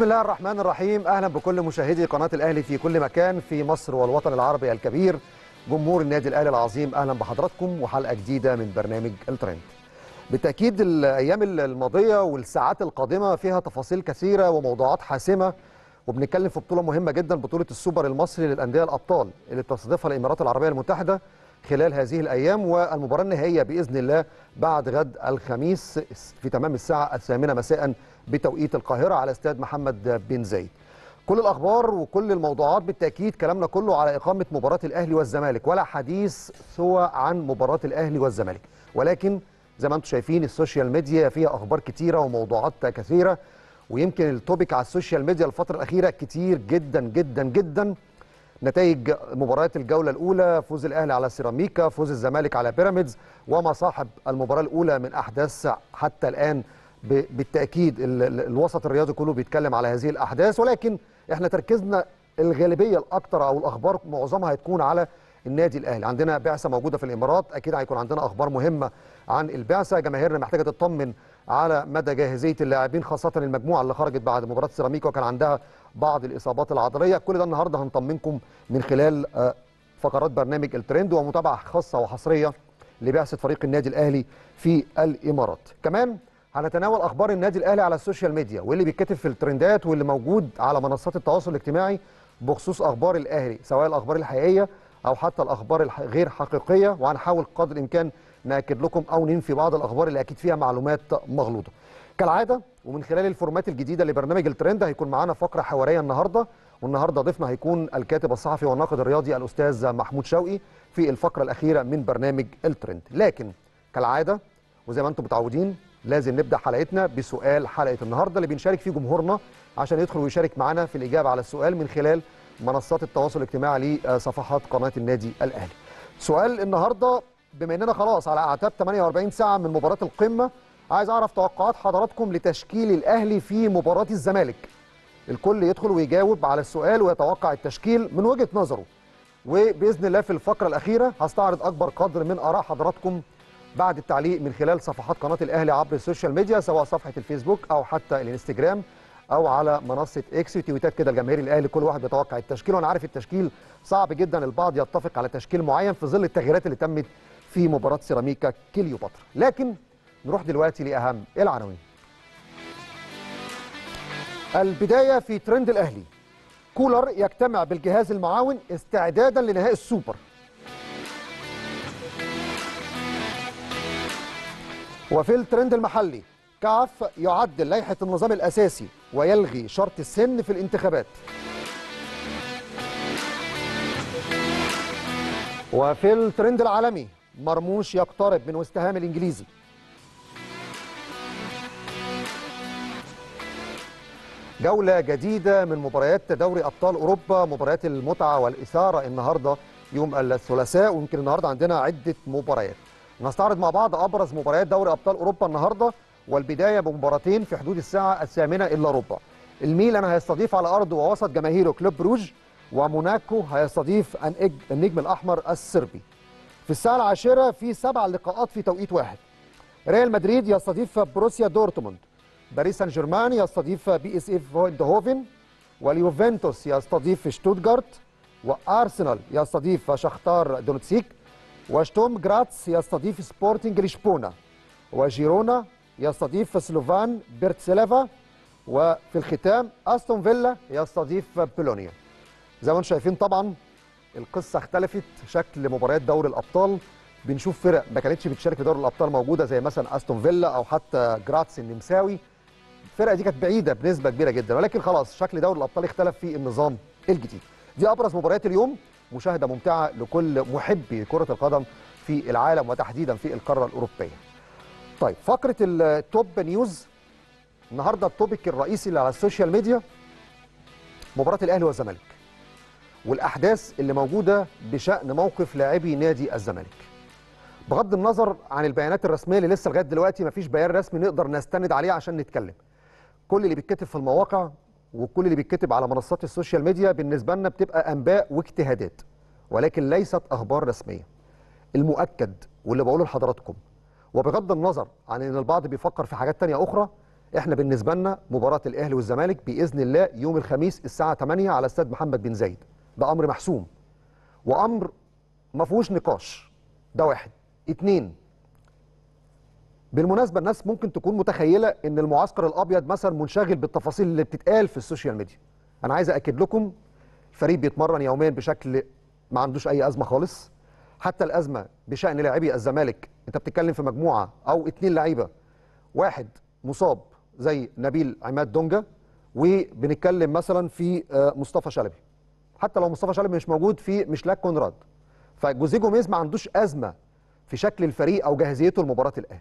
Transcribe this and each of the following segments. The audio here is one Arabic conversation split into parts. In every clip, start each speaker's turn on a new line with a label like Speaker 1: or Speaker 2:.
Speaker 1: بسم الله الرحمن الرحيم اهلا بكل مشاهدي قناه الاهلي في كل مكان في مصر والوطن العربي الكبير جمهور النادي الاهلي العظيم اهلا بحضراتكم وحلقه جديده من برنامج الترند بالتاكيد الايام الماضيه والساعات القادمه فيها تفاصيل كثيره وموضوعات حاسمه وبنتكلم في بطوله مهمه جدا بطوله السوبر المصري للانديه الابطال اللي بتستضيفها الامارات العربيه المتحده خلال هذه الايام والمباراه النهائيه باذن الله بعد غد الخميس في تمام الساعه الثامنه مساء بتوقيت القاهرة على استاد محمد بن زايد كل الأخبار وكل الموضوعات بالتأكيد كلامنا كله على إقامة مباراة الأهلي والزمالك ولا حديث سوى عن مباراة الأهلي والزمالك ولكن زي ما انتم شايفين السوشيال ميديا فيها أخبار كتيرة وموضوعات كثيرة ويمكن التوبيك على السوشيال ميديا الفترة الأخيرة كتير جدا جدا جدا نتائج مباريات الجولة الأولى فوز الأهلي على سيراميكا فوز الزمالك على بيراميدز وما صاحب المباراة الأولى من أحداث حتى الآن بالتاكيد الوسط الرياضي كله بيتكلم على هذه الاحداث ولكن احنا تركيزنا الغالبيه الاكثر او الاخبار معظمها هتكون على النادي الاهلي عندنا بعثه موجوده في الامارات اكيد هيكون عندنا اخبار مهمه عن البعثه جماهيرنا محتاجه تطمن على مدى جاهزيه اللاعبين خاصه المجموعه اللي خرجت بعد مباراه سيراميكا وكان عندها بعض الاصابات العضليه كل ده النهارده هنطمنكم من خلال آه، فقرات برنامج الترند ومتابعه خاصه وحصريه لبعثه فريق النادي الاهلي في الامارات كمان هنتناول اخبار النادي الاهلي على السوشيال ميديا واللي بيتكتب في الترندات واللي موجود على منصات التواصل الاجتماعي بخصوص اخبار الاهلي سواء الاخبار الحقيقيه او حتى الاخبار الغير حقيقيه وهنحاول قدر الامكان ناكد لكم او ننفي بعض الاخبار اللي اكيد فيها معلومات مغلوطه كالعاده ومن خلال الفورمات الجديده لبرنامج الترند هيكون معانا فقره حواريه النهارده والنهارده ضيفنا هيكون الكاتب الصحفي والناقد الرياضي الاستاذ محمود شوقي في الفقره الاخيره من برنامج الترند لكن كالعاده وزي ما انتم متعودين لازم نبدا حلقتنا بسؤال حلقه النهارده اللي بنشارك فيه جمهورنا عشان يدخل ويشارك معانا في الاجابه على السؤال من خلال منصات التواصل الاجتماعي لصفحات قناه النادي الاهلي. سؤال النهارده بما اننا خلاص على اعتاب 48 ساعه من مباراه القمه عايز اعرف توقعات حضراتكم لتشكيل الاهلي في مباراه الزمالك. الكل يدخل ويجاوب على السؤال ويتوقع التشكيل من وجهه نظره. وباذن الله في الفقره الاخيره هستعرض اكبر قدر من اراء حضراتكم بعد التعليق من خلال صفحات قناة الأهلي عبر السوشيال ميديا سواء صفحة الفيسبوك أو حتى الانستجرام أو على منصة إكس تويتات كده الجماهير الأهلي كل واحد بيتوقع التشكيل وأنا عارف التشكيل صعب جدا البعض يتفق على تشكيل معين في ظل التغييرات اللي تمت في مباراة سيراميكا كليوباترا لكن نروح دلوقتي لأهم العناوين البداية في ترند الأهلي كولر يجتمع بالجهاز المعاون استعدادا لنهائي السوبر وفي الترند المحلي كعف يعدل لائحة النظام الأساسي ويلغي شرط السن في الانتخابات وفي الترند العالمي مرموش يقترب من واستهام الإنجليزي جولة جديدة من مباريات دوري أبطال أوروبا مباريات المتعة والإثارة النهاردة يوم الثلاثاء ويمكن النهاردة عندنا عدة مباريات نستعرض مع بعض ابرز مباريات دوري ابطال اوروبا النهارده والبدايه بمباراتين في حدود الساعه الثامنه الا ربع. الميلان هيستضيف على ارض ووسط جماهيره كلوب بروج وموناكو هيستضيف النجم الاحمر الصربي. في الساعه العاشره في سبع لقاءات في توقيت واحد. ريال مدريد يستضيف بروسيا دورتموند. باريس سان جيرمان يستضيف بي اس اف هوفن واليوفنتوس يستضيف شتوتغارت وارسنال يستضيف شختار دونتسيك وشتوم جراتس يستضيف سبورتنج لشبونة وجيرونا يستضيف سلوفان بيرتسلافا وفي الختام استون فيلا يستضيف بولونيا زي ما انتم شايفين طبعا القصه اختلفت شكل مباريات دوري الابطال بنشوف فرق ما كانتش بتشارك في دوري الابطال موجوده زي مثلا استون فيلا او حتى جراتس النمساوي الفرقه دي كانت بعيده بنسبه كبيره جدا ولكن خلاص شكل دوري الابطال اختلف في النظام الجديد دي ابرز مباريات اليوم مشاهده ممتعه لكل محبي كره القدم في العالم وتحديدا في القاره الاوروبيه. طيب فقره التوب نيوز النهارده التوبيك الرئيسي اللي على السوشيال ميديا مباراه الاهلي والزمالك. والاحداث اللي موجوده بشان موقف لاعبي نادي الزمالك. بغض النظر عن البيانات الرسميه اللي لسه لغايه دلوقتي مفيش بيان رسمي نقدر نستند عليه عشان نتكلم. كل اللي بيتكتب في المواقع وكل اللي بيتكتب على منصات السوشيال ميديا بالنسبه لنا بتبقى انباء واجتهادات ولكن ليست اخبار رسميه. المؤكد واللي بقوله لحضراتكم وبغض النظر عن ان البعض بيفكر في حاجات تانية اخرى احنا بالنسبه لنا مباراه الاهلي والزمالك باذن الله يوم الخميس الساعه 8 على استاد محمد بن زايد ده امر محسوم وامر ما فيهوش نقاش ده واحد اتنين بالمناسبه الناس ممكن تكون متخيله ان المعسكر الابيض مثلا منشغل بالتفاصيل اللي بتتقال في السوشيال ميديا انا عايز اكد لكم فريق بيتمرن يوميا بشكل ما عندوش اي ازمه خالص حتى الازمه بشان لاعبي الزمالك انت بتتكلم في مجموعه او اتنين لعيبه واحد مصاب زي نبيل عماد دونجا وبنتكلم مثلا في آه، مصطفى شلبي حتى لو مصطفى شلبي مش موجود في مشلاك كونراد فجوزيه جوميز ما عندوش ازمه في شكل الفريق او جاهزيته لمباراه الاهلي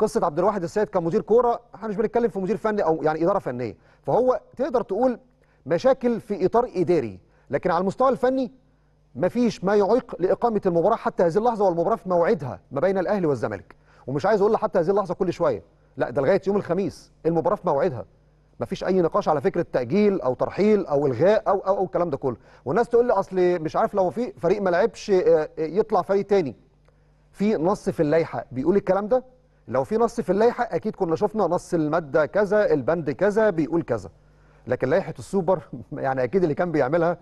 Speaker 1: قصه عبد الواحد السيد كمدير كوره احنا مش بنتكلم في مدير فني او يعني اداره فنيه فهو تقدر تقول مشاكل في اطار اداري لكن على المستوى الفني مفيش ما يعيق لاقامه المباراه حتى هذه اللحظه والمباراه في موعدها ما بين الاهلي والزمالك ومش عايز اقول حتى هذه اللحظه كل شويه لا ده لغايه يوم الخميس المباراه في موعدها مفيش اي نقاش على فكره تاجيل او ترحيل او الغاء او او او الكلام ده كله والناس تقول لي اصل مش عارف لو في فريق ما لعبش آه، آه، يطلع فريق تاني في نص في اللائحه بيقول الكلام ده لو في نص في اللائحه اكيد كنا شفنا نص الماده كذا البند كذا بيقول كذا لكن لائحه السوبر يعني اكيد اللي كان بيعملها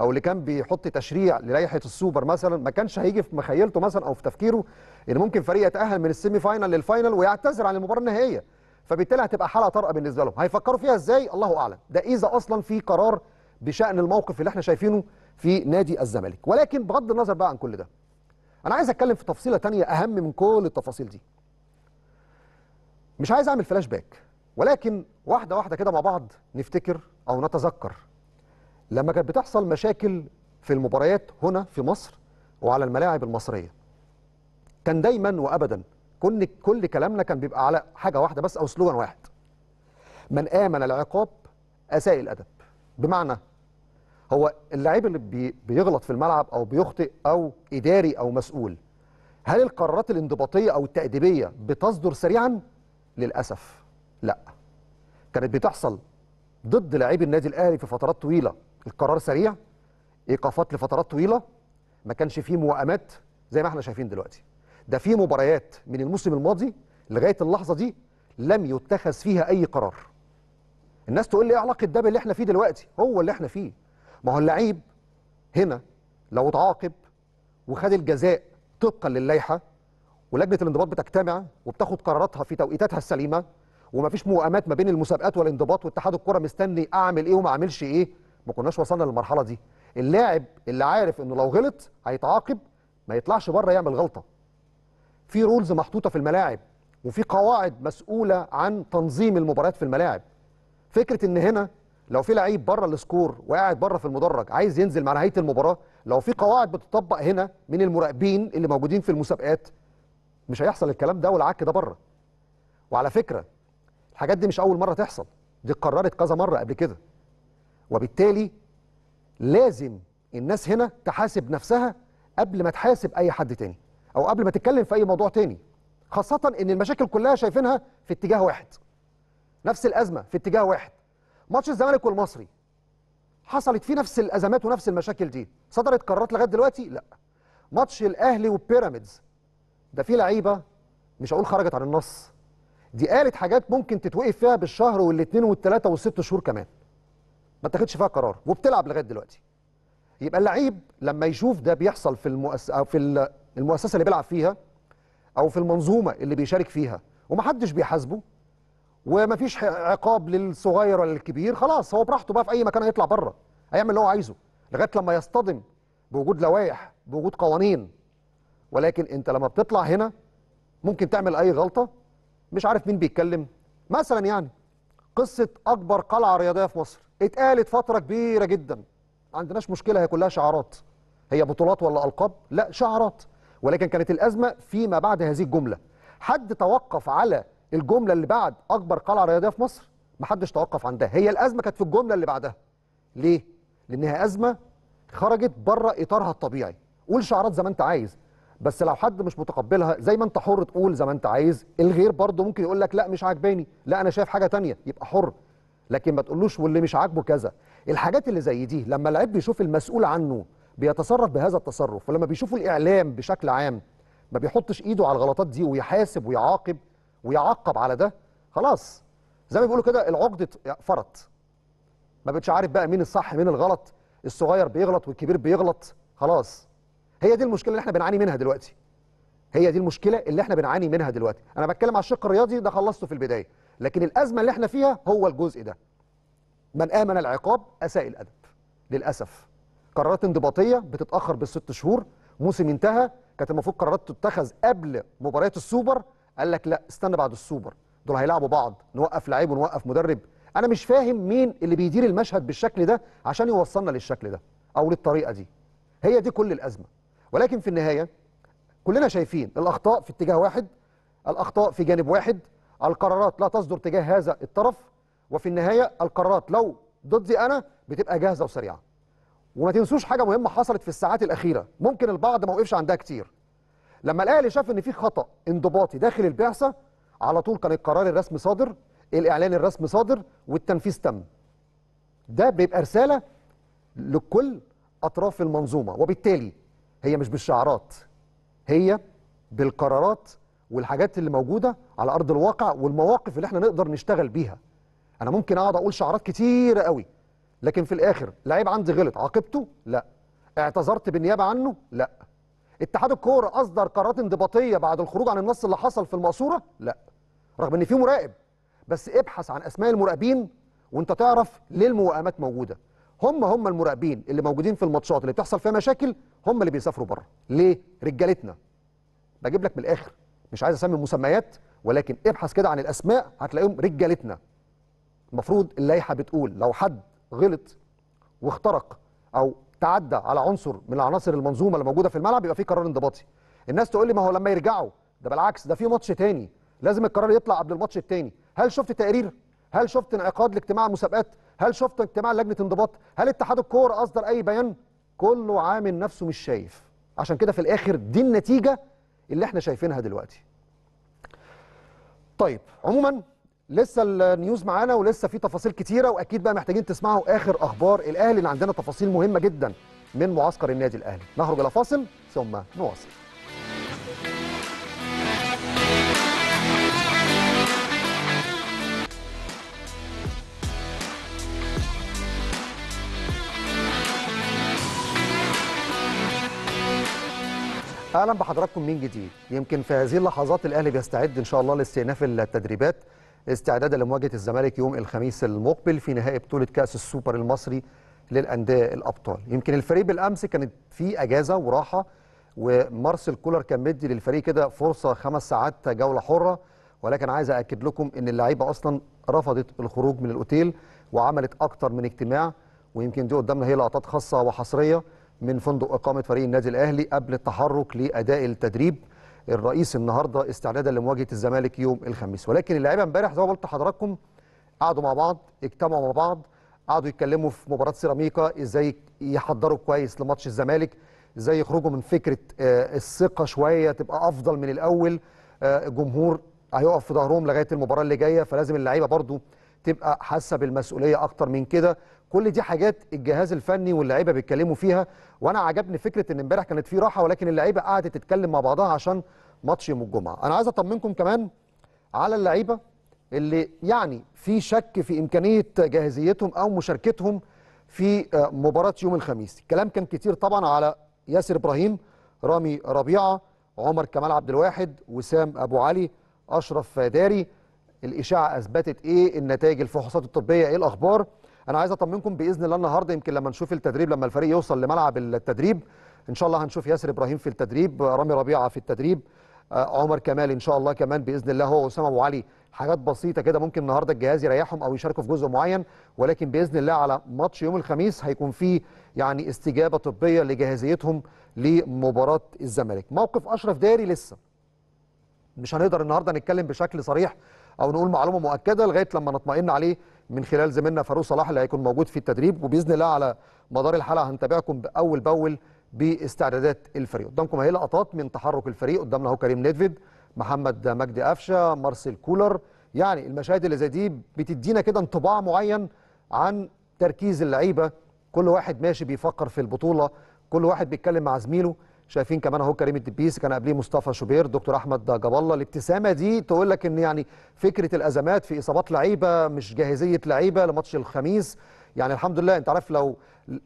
Speaker 1: او اللي كان بيحط تشريع للائحه السوبر مثلا ما كانش هيجي في مخيلته مثلا او في تفكيره ان يعني ممكن فريق يتاهل من السيمي فاينل للفاينل ويعتذر عن المباراه النهائيه فبالتالي هتبقى حاله طارئه بالنسبه لهم هيفكروا فيها ازاي الله اعلم ده اذا اصلا في قرار بشان الموقف اللي احنا شايفينه في نادي الزمالك ولكن بغض النظر بقى عن كل ده انا عايز اتكلم في تفصيله ثانيه اهم من كل التفاصيل دي مش عايز اعمل فلاش باك ولكن واحده واحده كده مع بعض نفتكر او نتذكر لما كانت بتحصل مشاكل في المباريات هنا في مصر وعلى الملاعب المصريه كان دايما وابدا كل كل كلامنا كان بيبقى على حاجه واحده بس او سلوغان واحد من امن العقاب اساء الادب بمعنى هو اللاعب اللي بيغلط في الملعب او بيخطئ او اداري او مسؤول هل القرارات الانضباطيه او التاديبيه بتصدر سريعا للاسف لا كانت بتحصل ضد لاعبي النادي الاهلي في فترات طويله القرار سريع ايقافات لفترات طويله ما كانش فيه موائمات زي ما احنا شايفين دلوقتي ده في مباريات من الموسم الماضي لغايه اللحظه دي لم يتخذ فيها اي قرار الناس تقول لي ايه علاقه ده باللي احنا فيه دلوقتي هو اللي احنا فيه ما هو اللعيب هنا لو اتعاقب وخد الجزاء طبقا للائحه ولجنه الانضباط بتجتمع وبتاخد قراراتها في توقيتاتها السليمه ومفيش موائمات ما بين المسابقات والانضباط واتحاد الكره مستني اعمل ايه وما اعملش ايه ما كناش وصلنا للمرحله دي اللاعب اللي عارف انه لو غلط هيتعاقب ما يطلعش بره يعمل غلطه في رولز محطوطه في الملاعب وفي قواعد مسؤوله عن تنظيم المباريات في الملاعب فكره ان هنا لو في لعيب بره السكور وقاعد بره في المدرج عايز ينزل مع نهايه المباراه لو في قواعد بتطبق هنا من المراقبين اللي موجودين في المسابقات مش هيحصل الكلام ده والعك ده بره وعلى فكره الحاجات دي مش اول مره تحصل دي اتكررت كذا مره قبل كده وبالتالي لازم الناس هنا تحاسب نفسها قبل ما تحاسب اي حد تاني او قبل ما تتكلم في اي موضوع تاني خاصه ان المشاكل كلها شايفينها في اتجاه واحد نفس الازمه في اتجاه واحد ماتش الزمالك والمصري حصلت فيه نفس الازمات ونفس المشاكل دي صدرت قرارات لغايه دلوقتي لا ماتش الاهلي وبيراميدز ده في لعيبه مش هقول خرجت عن النص دي قالت حاجات ممكن تتوقف فيها بالشهر والاثنين والثلاثه والست شهور كمان ما اتخذش فيها قرار وبتلعب لغايه دلوقتي يبقى اللعيب لما يشوف ده بيحصل في المؤس... أو في المؤسسه اللي بيلعب فيها او في المنظومه اللي بيشارك فيها ومحدش بيحاسبه ومفيش عقاب للصغير ولا للكبير خلاص هو براحته بقى في اي مكان هيطلع بره هيعمل اللي هو عايزه لغايه لما يصطدم بوجود لوائح بوجود قوانين ولكن انت لما بتطلع هنا ممكن تعمل اي غلطه مش عارف مين بيتكلم مثلا يعني قصه اكبر قلعه رياضيه في مصر اتقالت فتره كبيره جدا ما عندناش مشكله هي كلها شعارات هي بطولات ولا القاب لا شعارات ولكن كانت الازمه فيما بعد هذه الجمله حد توقف على الجمله اللي بعد اكبر قلعه رياضيه في مصر محدش توقف عندها هي الازمه كانت في الجمله اللي بعدها ليه لانها ازمه خرجت بره اطارها الطبيعي قول شعارات زي ما انت عايز بس لو حد مش متقبلها زي ما انت حر تقول زي ما انت عايز الغير برضه ممكن يقول لك لا مش عاجباني لا انا شايف حاجه تانية يبقى حر لكن ما تقولوش واللي مش عاجبه كذا الحاجات اللي زي دي لما العيب بيشوف المسؤول عنه بيتصرف بهذا التصرف ولما بيشوف الاعلام بشكل عام ما بيحطش ايده على الغلطات دي ويحاسب ويعاقب ويعقب على ده خلاص زي ما بيقولوا كده العقده فرط ما بقتش عارف بقى مين الصح مين الغلط الصغير بيغلط والكبير بيغلط خلاص هي دي المشكله اللي احنا بنعاني منها دلوقتي هي دي المشكله اللي احنا بنعاني منها دلوقتي انا بتكلم على الشق الرياضي ده خلصته في البدايه لكن الازمه اللي احنا فيها هو الجزء ده من امن العقاب اساء الادب للاسف قرارات انضباطيه بتتاخر بالست شهور موسم انتهى كانت المفروض قرارات تتخذ قبل مباريات السوبر قال لك لا استنى بعد السوبر دول هيلعبوا بعض نوقف لعيب ونوقف مدرب انا مش فاهم مين اللي بيدير المشهد بالشكل ده عشان يوصلنا للشكل ده او للطريقه دي هي دي كل الازمه ولكن في النهاية كلنا شايفين الأخطاء في اتجاه واحد الأخطاء في جانب واحد القرارات لا تصدر تجاه هذا الطرف وفي النهاية القرارات لو ضدي أنا بتبقى جاهزة وسريعة وما تنسوش حاجة مهمة حصلت في الساعات الأخيرة ممكن البعض ما وقفش عندها كتير لما الأهلي شاف إن في خطأ انضباطي داخل البعثة على طول كان القرار الرسمي صادر الإعلان الرسمي صادر والتنفيذ تم ده بيبقى رسالة لكل أطراف المنظومة وبالتالي هي مش بالشعارات هي بالقرارات والحاجات اللي موجوده على ارض الواقع والمواقف اللي احنا نقدر نشتغل بيها انا ممكن اقعد اقول شعارات كتيره قوي لكن في الاخر لعيب عندي غلط عاقبته لا اعتذرت بالنيابه عنه لا اتحاد الكوره اصدر قرارات انضباطيه بعد الخروج عن النص اللي حصل في الماسوره لا رغم ان في مراقب بس ابحث عن اسماء المراقبين وانت تعرف ليه الموائمات موجوده هم هم المراقبين اللي موجودين في الماتشات اللي بتحصل فيها مشاكل هم اللي بيسافروا بره ليه رجالتنا بجيب لك من الاخر مش عايز اسمي مسميات ولكن ابحث كده عن الاسماء هتلاقيهم رجالتنا المفروض اللائحه بتقول لو حد غلط واخترق او تعدى على عنصر من العناصر المنظومه اللي موجوده في الملعب يبقى في قرار انضباطي الناس تقول لي ما هو لما يرجعوا ده بالعكس ده في ماتش تاني لازم القرار يطلع قبل الماتش التاني هل شفت تقرير هل شفت انعقاد لاجتماع المسابقات هل شفت اجتماع لجنه انضباط هل اتحاد الكوره اصدر اي بيان كله عامل نفسه مش شايف عشان كده في الاخر دي النتيجه اللي احنا شايفينها دلوقتي طيب عموما لسه النيوز معانا ولسه في تفاصيل كتيره واكيد بقى محتاجين تسمعوا اخر اخبار الاهلي اللي عندنا تفاصيل مهمه جدا من معسكر النادي الاهلي نخرج الى فاصل ثم نواصل اهلا بحضراتكم من جديد يمكن في هذه اللحظات الاهلي بيستعد ان شاء الله لاستئناف التدريبات استعدادا لمواجهه الزمالك يوم الخميس المقبل في نهائي بطوله كاس السوبر المصري للانديه الابطال يمكن الفريق بالامس كانت في اجازه وراحه ومارسيل كولر كان مدي للفريق كده فرصه خمس ساعات جوله حره ولكن عايز اكد لكم ان اللعيبه اصلا رفضت الخروج من الاوتيل وعملت اكتر من اجتماع ويمكن دي قدامنا هي لقطات خاصه وحصريه من فندق إقامة فريق النادي الأهلي قبل التحرك لأداء التدريب الرئيس النهارده استعدادا لمواجهة الزمالك يوم الخميس ولكن اللعيبة امبارح زي ما قلت لحضراتكم قعدوا مع بعض اجتمعوا مع بعض قعدوا يتكلموا في مباراة سيراميكا ازاي يحضروا كويس لماتش الزمالك ازاي يخرجوا من فكرة آه، الثقة شوية تبقى أفضل من الأول آه، الجمهور هيقف في ظهرهم لغاية المباراة اللي جاية فلازم اللعيبة برضو تبقى حاسه بالمسؤوليه اكتر من كده كل دي حاجات الجهاز الفني واللعيبه بيتكلموا فيها وانا عجبني فكره ان امبارح كانت في راحه ولكن اللعيبه قعدت تتكلم مع بعضها عشان ماتش يوم الجمعه انا عايز اطمنكم كمان على اللعيبه اللي يعني في شك في امكانيه جاهزيتهم او مشاركتهم في آه، مباراه يوم الخميس الكلام كان كتير طبعا على ياسر ابراهيم رامي ربيعه عمر كمال عبد الواحد وسام ابو علي اشرف داري الاشاعه اثبتت ايه النتائج الفحوصات الطبيه ايه الاخبار انا عايز اطمنكم باذن الله النهارده يمكن لما نشوف التدريب لما الفريق يوصل لملعب التدريب ان شاء الله هنشوف ياسر ابراهيم في التدريب رامي ربيعه في التدريب آه، عمر كمال ان شاء الله كمان باذن الله هو واسامه ابو علي حاجات بسيطه كده ممكن النهارده الجهاز يريحهم او يشاركوا في جزء معين ولكن باذن الله على ماتش يوم الخميس هيكون فيه يعني استجابه طبيه لجاهزيتهم لمباراه الزمالك موقف اشرف داري لسه مش هنقدر النهارده نتكلم بشكل صريح او نقول معلومه مؤكده لغايه لما نطمئن عليه من خلال زميلنا فاروق صلاح اللي هيكون موجود في التدريب وباذن الله على مدار الحلقه هنتابعكم باول باول باستعدادات الفريق قدامكم اهي لقطات من تحرك الفريق قدامنا اهو كريم نيدفيد محمد مجدي قفشه مارسيل كولر يعني المشاهد اللي زي دي بتدينا كده انطباع معين عن تركيز اللعيبه كل واحد ماشي بيفكر في البطوله كل واحد بيتكلم مع زميله شايفين كمان اهو كريم الدبيس كان قبليه مصطفى شوبير دكتور احمد جاب الله الابتسامه دي تقول لك ان يعني فكره الازمات في اصابات لعيبه مش جاهزيه لعيبه لماتش الخميس يعني الحمد لله انت عارف لو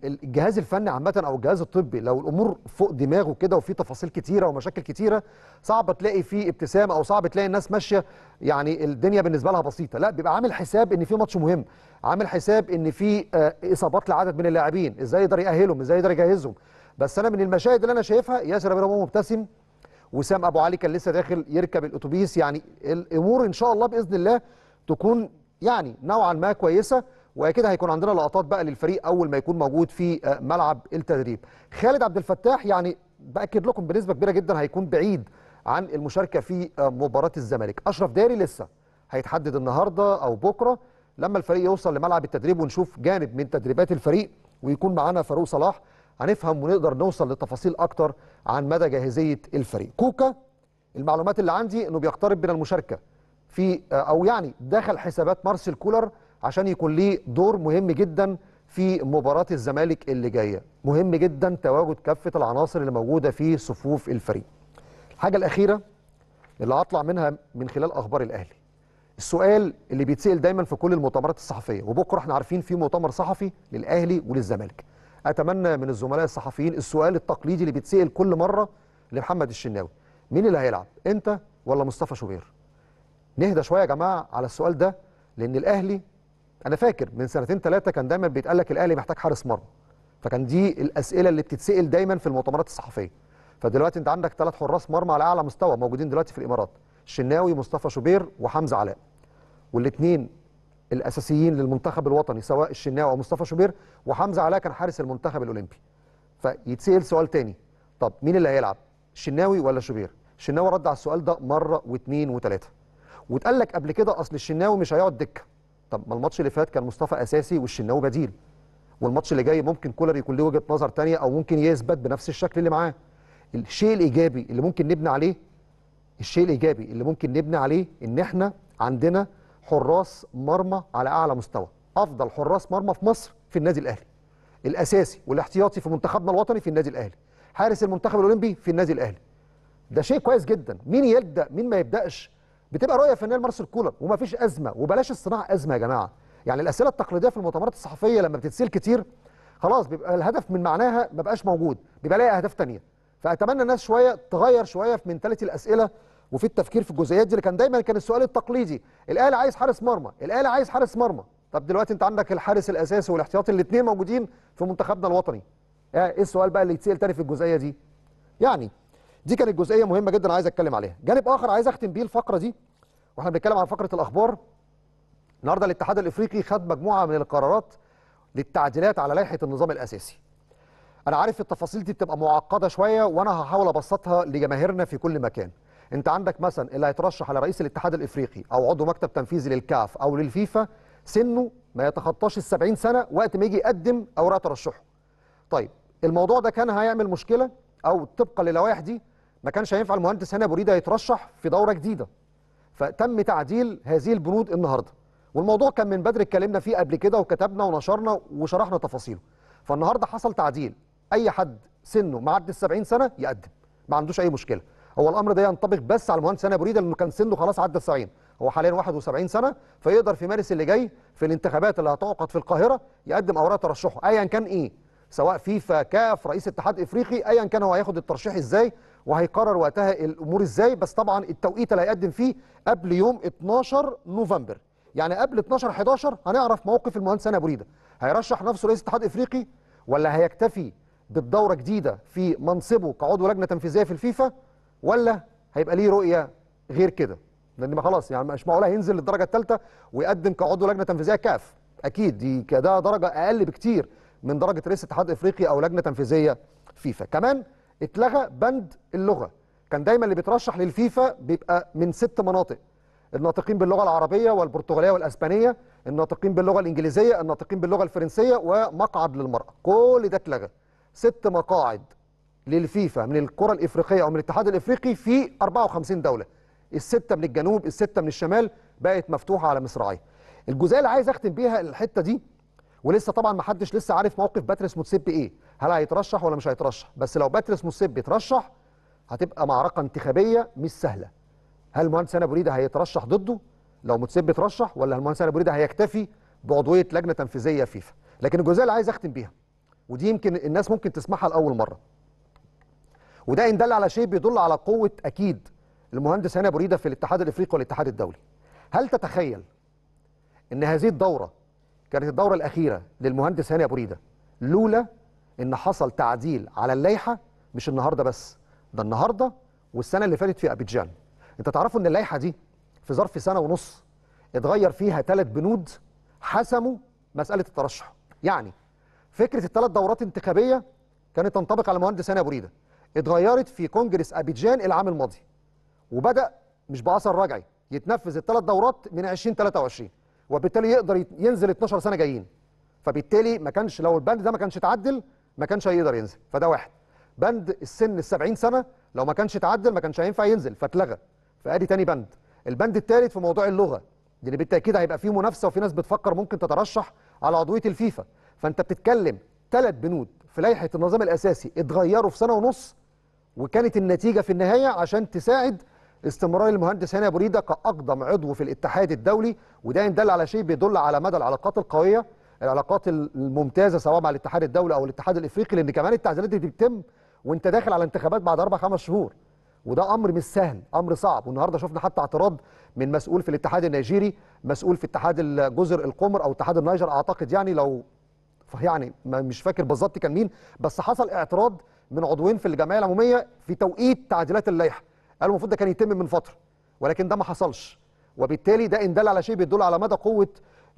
Speaker 1: الجهاز الفني عامه او الجهاز الطبي لو الامور فوق دماغه كده وفي تفاصيل كتيره ومشاكل كتيره صعب تلاقي فيه ابتسامه او صعب تلاقي الناس ماشيه يعني الدنيا بالنسبه لها بسيطه لا بيبقى عامل حساب ان في ماتش مهم عامل حساب ان في آه، اصابات لعدد من اللاعبين ازاي يقدر ياهلهم ازاي يقدر يجهزهم بس انا من المشاهد اللي انا شايفها ياسر ابراهيم مبتسم وسام ابو علي كان لسه داخل يركب الاتوبيس يعني الامور ان شاء الله باذن الله تكون يعني نوعا ما كويسه واكيد هيكون عندنا لقطات بقى للفريق اول ما يكون موجود في آه، ملعب التدريب خالد عبد الفتاح يعني باكد لكم بنسبه كبيره جدا هيكون بعيد عن المشاركه في آه، مباراه الزمالك اشرف داري لسه هيتحدد النهارده او بكره لما الفريق يوصل لملعب التدريب ونشوف جانب من تدريبات الفريق ويكون معانا فاروق صلاح هنفهم ونقدر نوصل لتفاصيل اكتر عن مدى جاهزيه الفريق كوكا المعلومات اللي عندي انه بيقترب من المشاركه في آه، او يعني دخل حسابات مارسيل كولر عشان يكون ليه دور مهم جدا في مباراه الزمالك اللي جايه مهم جدا تواجد كافه العناصر اللي موجوده في صفوف الفريق الحاجه الاخيره اللي هطلع منها من خلال اخبار الاهلي السؤال اللي بيتسال دايما في كل المؤتمرات الصحفيه وبكره احنا عارفين في مؤتمر صحفي للاهلي وللزمالك اتمنى من الزملاء الصحفيين السؤال التقليدي اللي بيتسال كل مره لمحمد الشناوي مين اللي هيلعب انت ولا مصطفى شوبير نهدى شويه يا جماعه على السؤال ده لان الاهلي انا فاكر من سنتين ثلاثه كان دايما بيتقال لك الاهلي محتاج حارس مرمى فكان دي الاسئله اللي بتتسال دايما في المؤتمرات الصحفيه فدلوقتي انت عندك ثلاث حراس مرمى على اعلى مستوى موجودين دلوقتي في الامارات الشناوي مصطفى شوبير وحمزه علاء والاثنين الاساسيين للمنتخب الوطني سواء الشناوي او مصطفى شوبير وحمزه علاء كان حارس المنتخب الاولمبي فيتسال سؤال تاني طب مين اللي هيلعب الشناوي ولا شوبير الشناوي رد على السؤال ده مره واثنين وثلاثه واتقال لك قبل كده اصل الشناوي مش هيقعد دكه طب ما الماتش اللي فات كان مصطفى اساسي والشناوي بديل والماتش اللي جاي ممكن كولر يكون له وجهه نظر ثانيه او ممكن يثبت بنفس الشكل اللي معاه الشيء الايجابي اللي ممكن نبني عليه الشيء الايجابي اللي ممكن نبني عليه ان احنا عندنا حراس مرمى على اعلى مستوى افضل حراس مرمى في مصر في النادي الاهلي الاساسي والاحتياطي في منتخبنا الوطني في النادي الاهلي حارس المنتخب الاولمبي في النادي الاهلي ده شيء كويس جدا مين يبدا مين ما يبداش بتبقى رؤيه فنيه لمارسيل كولر ومفيش ازمه وبلاش الصناعه ازمه يا جماعه يعني الاسئله التقليديه في المؤتمرات الصحفيه لما بتتسال كتير خلاص بيبقى الهدف من معناها ما بقاش موجود بيبقى لها اهداف ثانيه فاتمنى الناس شويه تغير شويه في منتاليتي الاسئله وفي التفكير في الجزئيات دي اللي كان دايما كان السؤال التقليدي الاهلي عايز حارس مرمى الاهلي عايز حارس مرمى طب دلوقتي انت عندك الحارس الاساسي والاحتياطي الاثنين موجودين في منتخبنا الوطني آه، ايه السؤال بقى اللي يتسال تاني في الجزئيه دي يعني دي كانت جزئيه مهمه جدا عايز اتكلم عليها جانب اخر عايز اختم بيه الفقره دي واحنا بنتكلم عن فقره الاخبار النهارده الاتحاد الافريقي خد مجموعه من القرارات للتعديلات على لائحه النظام الاساسي انا عارف التفاصيل دي بتبقى معقده شويه وانا هحاول ابسطها لجماهيرنا في كل مكان انت عندك مثلا اللي هيترشح على رئيس الاتحاد الافريقي او عضو مكتب تنفيذي للكاف او للفيفا سنه ما يتخطاش ال 70 سنه وقت ما يجي يقدم اوراق ترشحه. طيب الموضوع ده كان هيعمل مشكله او طبقا للوائح دي ما كانش هينفع المهندس هاني ابو ريده يترشح في دوره جديده. فتم تعديل هذه البنود النهارده. والموضوع كان من بدري اتكلمنا فيه قبل كده وكتبنا ونشرنا وشرحنا تفاصيله. فالنهارده حصل تعديل اي حد سنه معدي ال 70 سنه يقدم ما عندوش اي مشكله. هو الامر ده ينطبق بس على المهندس هاني ابو ريده لانه كان سنه خلاص عدى ال 70 هو حاليا 71 سنه فيقدر في مارس اللي جاي في الانتخابات اللي هتعقد في القاهره يقدم اوراق ترشحه ايا كان ايه سواء فيفا كاف رئيس اتحاد افريقي ايا كان هو هياخد الترشيح ازاي وهيقرر وقتها الامور ازاي بس طبعا التوقيت اللي هيقدم فيه قبل يوم 12 نوفمبر يعني قبل 12 11 هنعرف موقف المهندس هاني ابو ريده هيرشح نفسه رئيس اتحاد افريقي ولا هيكتفي بالدوره جديده في منصبه كعضو لجنه تنفيذيه في الفيفا ولا هيبقى ليه رؤيه غير كده لان ما خلاص يعني مش معقول هينزل للدرجه الثالثه ويقدم كعضو لجنه تنفيذيه كاف اكيد دي كده درجه اقل بكتير من درجه رئيس اتحاد افريقي او لجنه تنفيذيه فيفا كمان اتلغى بند اللغه كان دايما اللي بيترشح للفيفا بيبقى من ست مناطق الناطقين باللغه العربيه والبرتغاليه والاسبانيه الناطقين باللغه الانجليزيه الناطقين باللغه الفرنسيه ومقعد للمراه كل ده اتلغى ست مقاعد للفيفا من الكره الافريقيه او من الاتحاد الافريقي في 54 دوله السته من الجنوب السته من الشمال بقت مفتوحه على مصراعيه الجزئيه اللي عايز اختم بيها الحته دي ولسه طبعا ما حدش لسه عارف موقف باتريس موتسيبي ايه هل هيترشح ولا مش هيترشح بس لو باتريس موتسيبي اترشح هتبقى معركه انتخابيه مش سهله هل المهندس أنا بريده هيترشح ضده لو موتسيبي اترشح ولا المهندس أنا بريده هيكتفي بعضويه لجنه تنفيذيه فيفا لكن الجزئيه اللي عايز اختم بيها ودي يمكن الناس ممكن تسمعها لاول مره وده ان دل على شيء بيدل على قوه اكيد المهندس هاني ابو ريده في الاتحاد الافريقي والاتحاد الدولي هل تتخيل ان هذه الدوره كانت الدوره الاخيره للمهندس هاني ابو ريده لولا ان حصل تعديل على اللائحه مش النهارده بس ده النهارده والسنه اللي فاتت في ابيجان انت تعرفوا ان اللائحه دي في ظرف سنه ونص اتغير فيها ثلاث بنود حسموا مساله الترشح يعني فكره الثلاث دورات انتخابيه كانت تنطبق على المهندس هاني ابو ريده اتغيرت في كونجرس أبيجان العام الماضي وبدأ مش باثر رجعي يتنفذ الثلاث دورات من 2023 وبالتالي يقدر ينزل 12 سنة جايين فبالتالي ما كانش لو البند ده ما كانش اتعدل ما كانش هيقدر ينزل فده واحد بند السن ال 70 سنة لو ما كانش اتعدل ما كانش هينفع ينزل فاتلغى فادي تاني بند البند الثالث في موضوع اللغة اللي يعني بالتأكيد هيبقى فيه منافسة وفي ناس بتفكر ممكن تترشح على عضوية الفيفا فأنت بتتكلم ثلاث بنود في لائحة النظام الأساسي اتغيروا في سنة ونص وكانت النتيجه في النهايه عشان تساعد استمرار المهندس هاني ابو ريده كاقدم عضو في الاتحاد الدولي وده إن دل على شيء بيدل على مدى العلاقات القويه العلاقات الممتازه سواء مع الاتحاد الدولي او الاتحاد الافريقي لان كمان التعديلات دي بتتم وانت داخل على انتخابات بعد اربع خمس شهور وده امر مش سهل امر صعب والنهارده شفنا حتى اعتراض من مسؤول في الاتحاد النيجيري مسؤول في اتحاد الجزر القمر او اتحاد النيجر اعتقد يعني لو يعني مش فاكر بالظبط كان مين بس حصل اعتراض من عضوين في الجمعيه العموميه في توقيت تعديلات اللائحه قالوا المفروض ده كان يتم من فتره ولكن ده ما حصلش وبالتالي ده ان دل على شيء بيدل على مدى قوه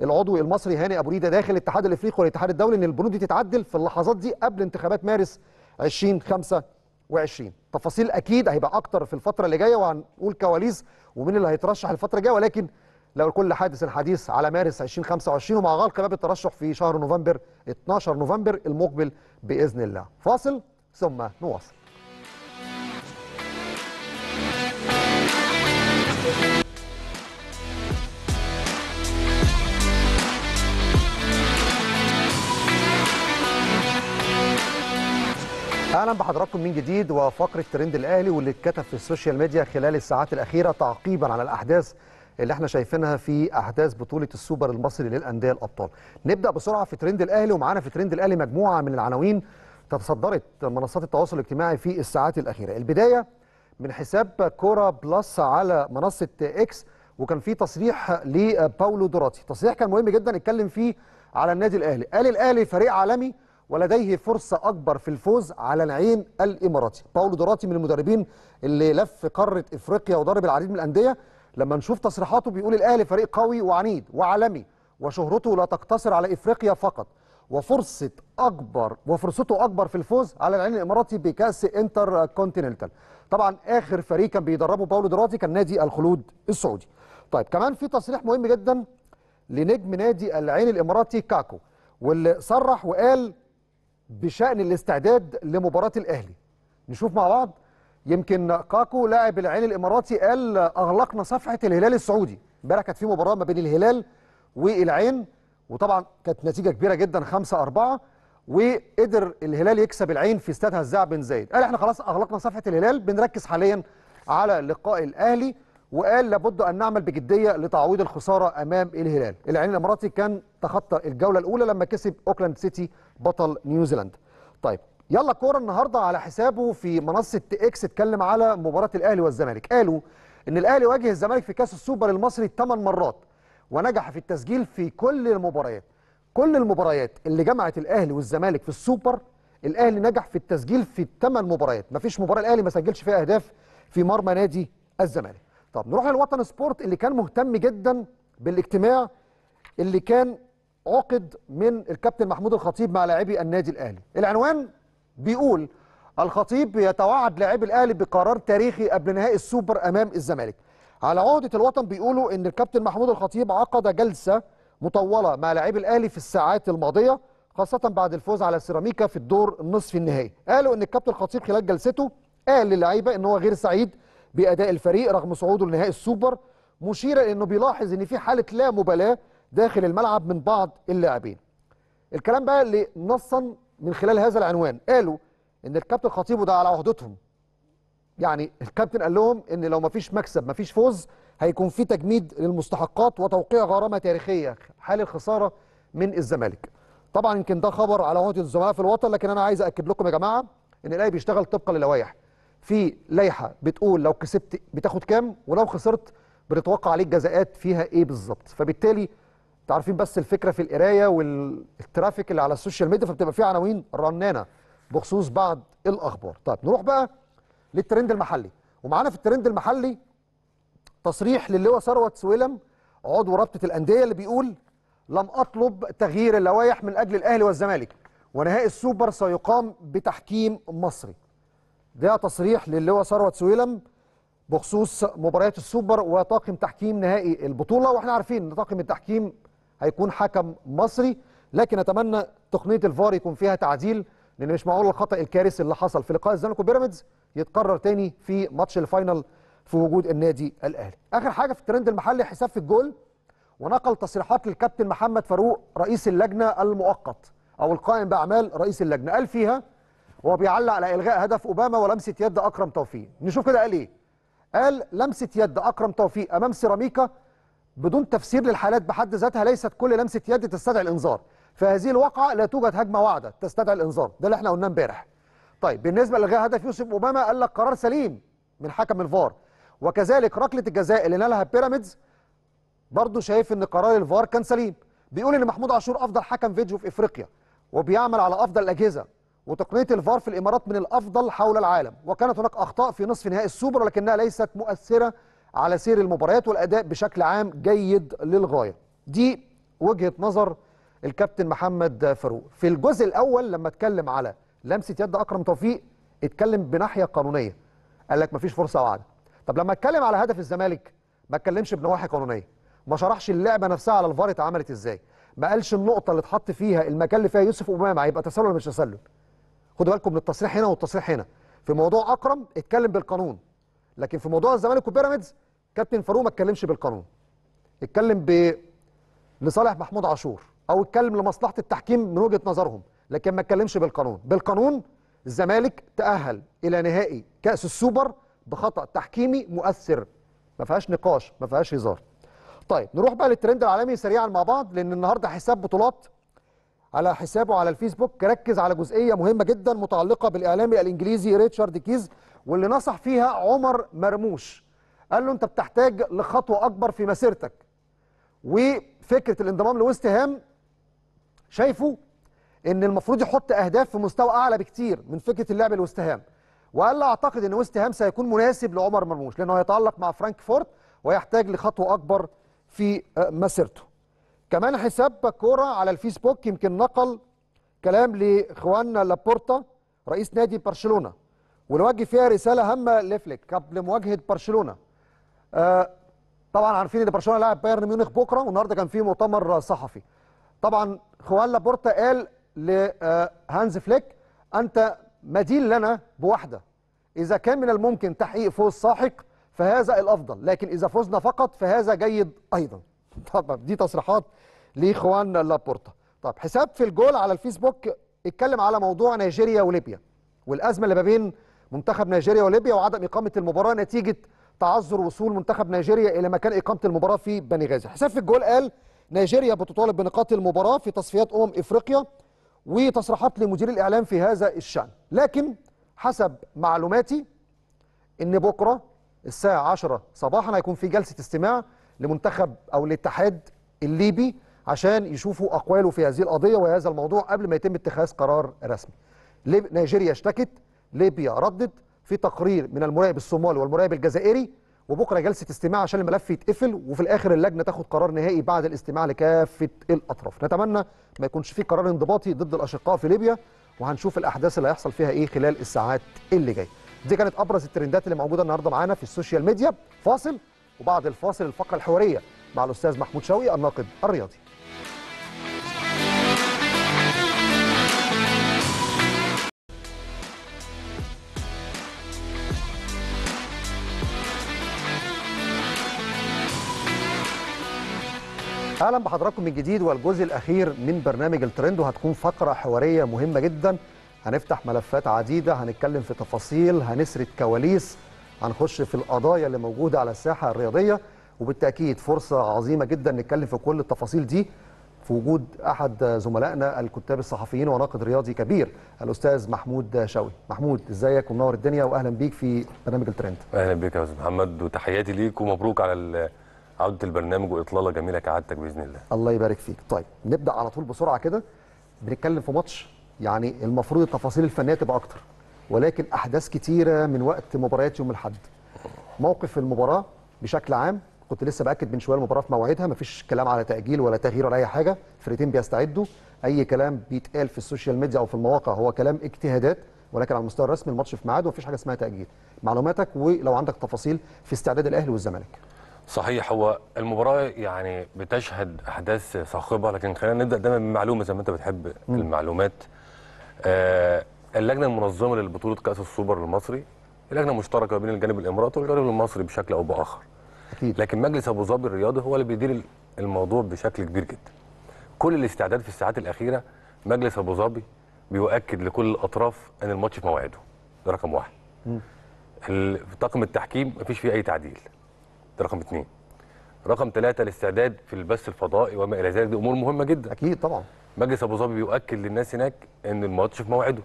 Speaker 1: العضو المصري هاني ابو ريده داخل الاتحاد الافريقي والاتحاد الدولي ان البنود دي تتعدل في اللحظات دي قبل انتخابات مارس 2025 تفاصيل اكيد هيبقى اكتر في الفتره اللي جايه وهنقول كواليس ومين اللي هيترشح الفتره الجايه ولكن لو كل حادث الحديث على مارس 2025 ومع غلق باب الترشح في شهر نوفمبر 12 نوفمبر المقبل باذن الله فاصل ثم نواصل اهلا بحضراتكم من جديد وفقره ترند الاهلي واللي اتكتب في السوشيال ميديا خلال الساعات الاخيره تعقيبا على الاحداث اللي احنا شايفينها في احداث بطوله السوبر المصري للانديه الابطال. نبدا بسرعه في ترند الاهلي ومعانا في ترند الاهلي مجموعه من العناوين تصدرت منصات التواصل الاجتماعي في الساعات الأخيرة البداية من حساب كورة بلس على منصة إكس وكان في تصريح لباولو دوراتي تصريح كان مهم جدا اتكلم فيه على النادي الأهلي قال الأهلي فريق عالمي ولديه فرصة أكبر في الفوز على العين الإماراتي باولو دوراتي من المدربين اللي لف قارة إفريقيا ودرب العديد من الأندية لما نشوف تصريحاته بيقول الأهلي فريق قوي وعنيد وعالمي وشهرته لا تقتصر على إفريقيا فقط وفرصه اكبر وفرصته اكبر في الفوز على العين الاماراتي بكاس انتر كونتيننتال طبعا اخر فريق كان بيدربه باولو دراتي كان نادي الخلود السعودي طيب كمان في تصريح مهم جدا لنجم نادي العين الاماراتي كاكو واللي صرح وقال بشان الاستعداد لمباراه الاهلي نشوف مع بعض يمكن كاكو لاعب العين الاماراتي قال اغلقنا صفحه الهلال السعودي امبارح كانت في مباراه ما بين الهلال والعين وطبعا كانت نتيجه كبيره جدا 5 4 وقدر الهلال يكسب العين في استاد هزاع بن زايد قال احنا خلاص اغلقنا صفحه الهلال بنركز حاليا على لقاء الاهلي وقال لابد ان نعمل بجديه لتعويض الخساره امام الهلال العين الاماراتي كان تخطى الجوله الاولى لما كسب اوكلاند سيتي بطل نيوزيلاند طيب يلا كوره النهارده على حسابه في منصه اكس اتكلم على مباراه الاهلي والزمالك قالوا ان الاهلي واجه الزمالك في كاس السوبر المصري 8 مرات ونجح في التسجيل في كل المباريات كل المباريات اللي جمعت الاهلي والزمالك في السوبر الاهلي نجح في التسجيل في الثمان مباريات مفيش مباراه الاهلي ما سجلش فيها اهداف في مرمى نادي الزمالك طب نروح للوطن سبورت اللي كان مهتم جدا بالاجتماع اللي كان عقد من الكابتن محمود الخطيب مع لاعبي النادي الاهلي العنوان بيقول الخطيب يتوعد لاعبي الاهلي بقرار تاريخي قبل نهائي السوبر امام الزمالك على عهده الوطن بيقولوا ان الكابتن محمود الخطيب عقد جلسه مطوله مع لاعب الاهلي في الساعات الماضيه خاصه بعد الفوز على سيراميكا في الدور النصف النهائي قالوا ان الكابتن الخطيب خلال جلسته قال للعيبه ان هو غير سعيد باداء الفريق رغم صعوده لنهائي السوبر مشيرا انه بيلاحظ ان في حاله لا مبالاه داخل الملعب من بعض اللاعبين الكلام بقى اللي نصا من خلال هذا العنوان قالوا ان الكابتن الخطيب وده على عهدتهم يعني الكابتن قال لهم ان لو ما فيش مكسب ما فيش فوز هيكون في تجميد للمستحقات وتوقيع غرامه تاريخيه حال الخساره من الزمالك طبعا يمكن ده خبر على هويه الزملاء في الوطن لكن انا عايز اكد لكم يا جماعه ان الاهلي بيشتغل طبقا للوائح في لائحه بتقول لو كسبت بتاخد كام ولو خسرت بنتوقع عليك جزاءات فيها ايه بالظبط فبالتالي عارفين بس الفكره في القرايه والترافيك اللي على السوشيال ميديا فبتبقى في عناوين رنانه بخصوص بعض الاخبار طيب نروح بقى للترند المحلي ومعانا في الترند المحلي تصريح للواء ثروت سويلم عضو رابطه الانديه اللي بيقول لم اطلب تغيير اللوائح من اجل الاهلي والزمالك ونهائي السوبر سيقام بتحكيم مصري ده تصريح للواء ثروت سويلم بخصوص مباريات السوبر وطاقم تحكيم نهائي البطوله واحنا عارفين ان طاقم التحكيم هيكون حكم مصري لكن اتمنى تقنيه الفار يكون فيها تعديل لان مش معقول الخطا الكارثي اللي حصل في لقاء الزمالك وبيراميدز يتكرر تاني في ماتش الفاينل في وجود النادي الاهلي اخر حاجه في الترند المحلي حساب في الجول ونقل تصريحات للكابتن محمد فاروق رئيس اللجنه المؤقت او القائم باعمال رئيس اللجنه قال فيها وهو بيعلق على الغاء هدف اوباما ولمسه يد اكرم توفيق نشوف كده قال ايه قال لمسه يد اكرم توفيق امام سيراميكا بدون تفسير للحالات بحد ذاتها ليست كل لمسه يد تستدعي الانذار في هذه الواقعة لا توجد هجمة واعدة تستدعي الإنذار ده اللي احنا قلناه امبارح طيب بالنسبة لغاية هدف يوسف أوباما قال لك قرار سليم من حكم الفار وكذلك ركلة الجزاء اللي نالها بيراميدز برضه شايف ان قرار الفار كان سليم بيقول ان محمود عاشور افضل حكم فيديو في افريقيا وبيعمل على افضل الاجهزه وتقنيه الفار في الامارات من الافضل حول العالم وكانت هناك اخطاء في نصف نهائي السوبر ولكنها ليست مؤثره على سير المباريات والاداء بشكل عام جيد للغايه دي وجهه نظر الكابتن محمد فاروق في الجزء الاول لما اتكلم على لمسه يد اكرم توفيق اتكلم بناحيه قانونيه قال لك مفيش فرصه واعده طب لما اتكلم على هدف الزمالك ما اتكلمش بنواحي قانونيه ما شرحش اللعبه نفسها على الفار اتعملت ازاي ما قالش النقطه اللي اتحط فيها المكان اللي فيها يوسف امام هيبقى تسلل ولا مش تسلل خدوا بالكم من التصريح هنا والتصريح هنا في موضوع اكرم اتكلم بالقانون لكن في موضوع الزمالك وبيراميدز كابتن فاروق ما اتكلمش بالقانون اتكلم ب لصالح محمود عاشور او اتكلم لمصلحه التحكيم من وجهه نظرهم لكن ما اتكلمش بالقانون بالقانون الزمالك تاهل الى نهائي كاس السوبر بخطا تحكيمي مؤثر ما فيهاش نقاش ما فيهاش هزار طيب نروح بقى للترند العالمي سريعا مع بعض لان النهارده حساب بطولات على حسابه على الفيسبوك ركز على جزئيه مهمه جدا متعلقه بالاعلامي الانجليزي ريتشارد كيز واللي نصح فيها عمر مرموش قال له انت بتحتاج لخطوه اكبر في مسيرتك وفكره الانضمام لويست هام شايفوا ان المفروض يحط اهداف في مستوى اعلى بكتير من فكره اللعب الوستهام هام وقال لا اعتقد ان وستهام هام سيكون مناسب لعمر مرموش لانه هيتالق مع فرانكفورت ويحتاج لخطوه اكبر في آه، مسيرته كمان حساب كوره على الفيسبوك يمكن نقل كلام لاخواننا لابورتا رئيس نادي برشلونه ونوجه فيها رساله هامه لفليك قبل مواجهه برشلونه آه، طبعا عارفين ان برشلونه لاعب بايرن ميونخ بكره والنهارده كان في مؤتمر صحفي طبعا خوان لابورتا قال لهانز آه، فليك انت مدين لنا بواحده اذا كان من الممكن تحقيق فوز ساحق فهذا الافضل لكن اذا فزنا فقط فهذا جيد ايضا طبعا دي تصريحات لخوان لابورتا طب حساب في الجول على الفيسبوك اتكلم على موضوع نيجيريا وليبيا والازمه اللي ما بين منتخب نيجيريا وليبيا وعدم اقامه المباراه نتيجه تعذر وصول منتخب نيجيريا الى مكان اقامه المباراه في بني غازي حساب في الجول قال نيجيريا بتطالب بنقاط المباراة في تصفيات أمم إفريقيا وتصريحات لمدير الإعلام في هذا الشأن لكن حسب معلوماتي إن بكرة الساعة 10 صباحا هيكون في جلسة استماع لمنتخب أو الاتحاد الليبي عشان يشوفوا أقواله في هذه القضية وهذا الموضوع قبل ما يتم اتخاذ قرار رسمي نيجيريا اشتكت ليبيا ردت في تقرير من المراقب الصومالي والمراقب الجزائري وبكره جلسه استماع عشان الملف يتقفل وفي الاخر اللجنه تاخد قرار نهائي بعد الاستماع لكافه الاطراف نتمنى ما يكونش في قرار انضباطي ضد الاشقاء في ليبيا وهنشوف الاحداث اللي هيحصل فيها ايه خلال الساعات اللي جايه دي كانت ابرز الترندات اللي موجوده النهارده معانا في السوشيال ميديا فاصل وبعد الفاصل الفقره الحواريه مع الاستاذ محمود شوقي الناقد الرياضي اهلا بحضراتكم من جديد والجزء الاخير من برنامج الترند وهتكون فقره حواريه مهمه جدا هنفتح ملفات عديده هنتكلم في تفاصيل هنسرد كواليس هنخش في القضايا اللي موجوده على الساحه الرياضيه وبالتاكيد فرصه عظيمه جدا نتكلم في كل التفاصيل دي في وجود احد زملائنا الكتاب الصحفيين وناقد رياضي كبير الاستاذ محمود شوقي محمود ازيك ومنور الدنيا واهلا بيك في برنامج الترند
Speaker 2: اهلا بيك يا استاذ محمد وتحياتي ليك ومبروك على عوده البرنامج واطلاله جميله كعادتك باذن الله
Speaker 1: الله يبارك فيك طيب نبدا على طول بسرعه كده بنتكلم في ماتش يعني المفروض التفاصيل الفنيه تبقى اكتر ولكن احداث كتيره من وقت مباريات يوم الاحد موقف المباراه بشكل عام كنت لسه باكد من شويه المباراه في موعدها مفيش كلام على تاجيل ولا تغيير ولا اي حاجه الفرقتين بيستعدوا اي كلام بيتقال في السوشيال ميديا او في المواقع هو كلام اجتهادات ولكن على المستوى الرسمي الماتش في ميعاده ومفيش حاجه اسمها تاجيل معلوماتك ولو عندك تفاصيل في استعداد الاهلي والزمالك
Speaker 2: صحيح هو المباراه يعني بتشهد احداث صاخبه لكن خلينا نبدا دايما بمعلومه زي ما انت بتحب م. المعلومات آه اللجنه المنظمه للبطوله كاس السوبر المصري لجنه مشتركه بين الجانب الاماراتي والجانب المصري بشكل او باخر أكيد. لكن مجلس ابو ظبي الرياضي هو اللي بيدير الموضوع بشكل كبير جدا كل الاستعداد في الساعات الاخيره مجلس ابو ظبي بيؤكد لكل الاطراف ان الماتش في موعده ده رقم واحد طاقم التحكيم مفيش فيه اي تعديل ده رقم اثنين رقم ثلاثة الاستعداد في البث الفضائي وما الى ذلك دي امور مهمه جدا اكيد طبعا مجلس ابو ظبي بيؤكد للناس هناك ان الماتش في موعده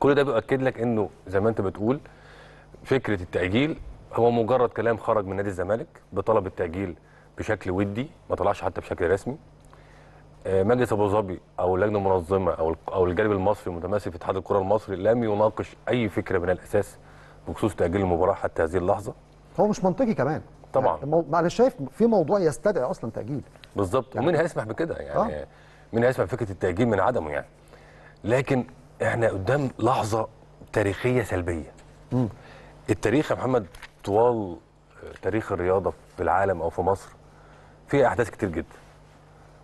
Speaker 2: كل ده بيؤكد لك انه زي ما انت بتقول فكره التاجيل هو مجرد كلام خرج من نادي الزمالك بطلب التاجيل بشكل ودي ما طلعش حتى بشكل رسمي آه، مجلس ابو ظبي او اللجنه المنظمه او او الجانب المصري المتماسك في اتحاد الكره المصري لم يناقش اي فكره من الاساس بخصوص تاجيل المباراه حتى هذه اللحظه
Speaker 1: هو مش منطقي كمان طبعا يعني معلش شايف في موضوع يستدعي اصلا تاجيل
Speaker 2: بالظبط يعني ومين هيسمح بكده يعني آه. مين هيسمح بفكره التاجيل من عدمه يعني لكن احنا قدام لحظه تاريخيه سلبيه م. التاريخ يا محمد طوال آه، تاريخ الرياضه في العالم او في مصر في احداث كتير جدا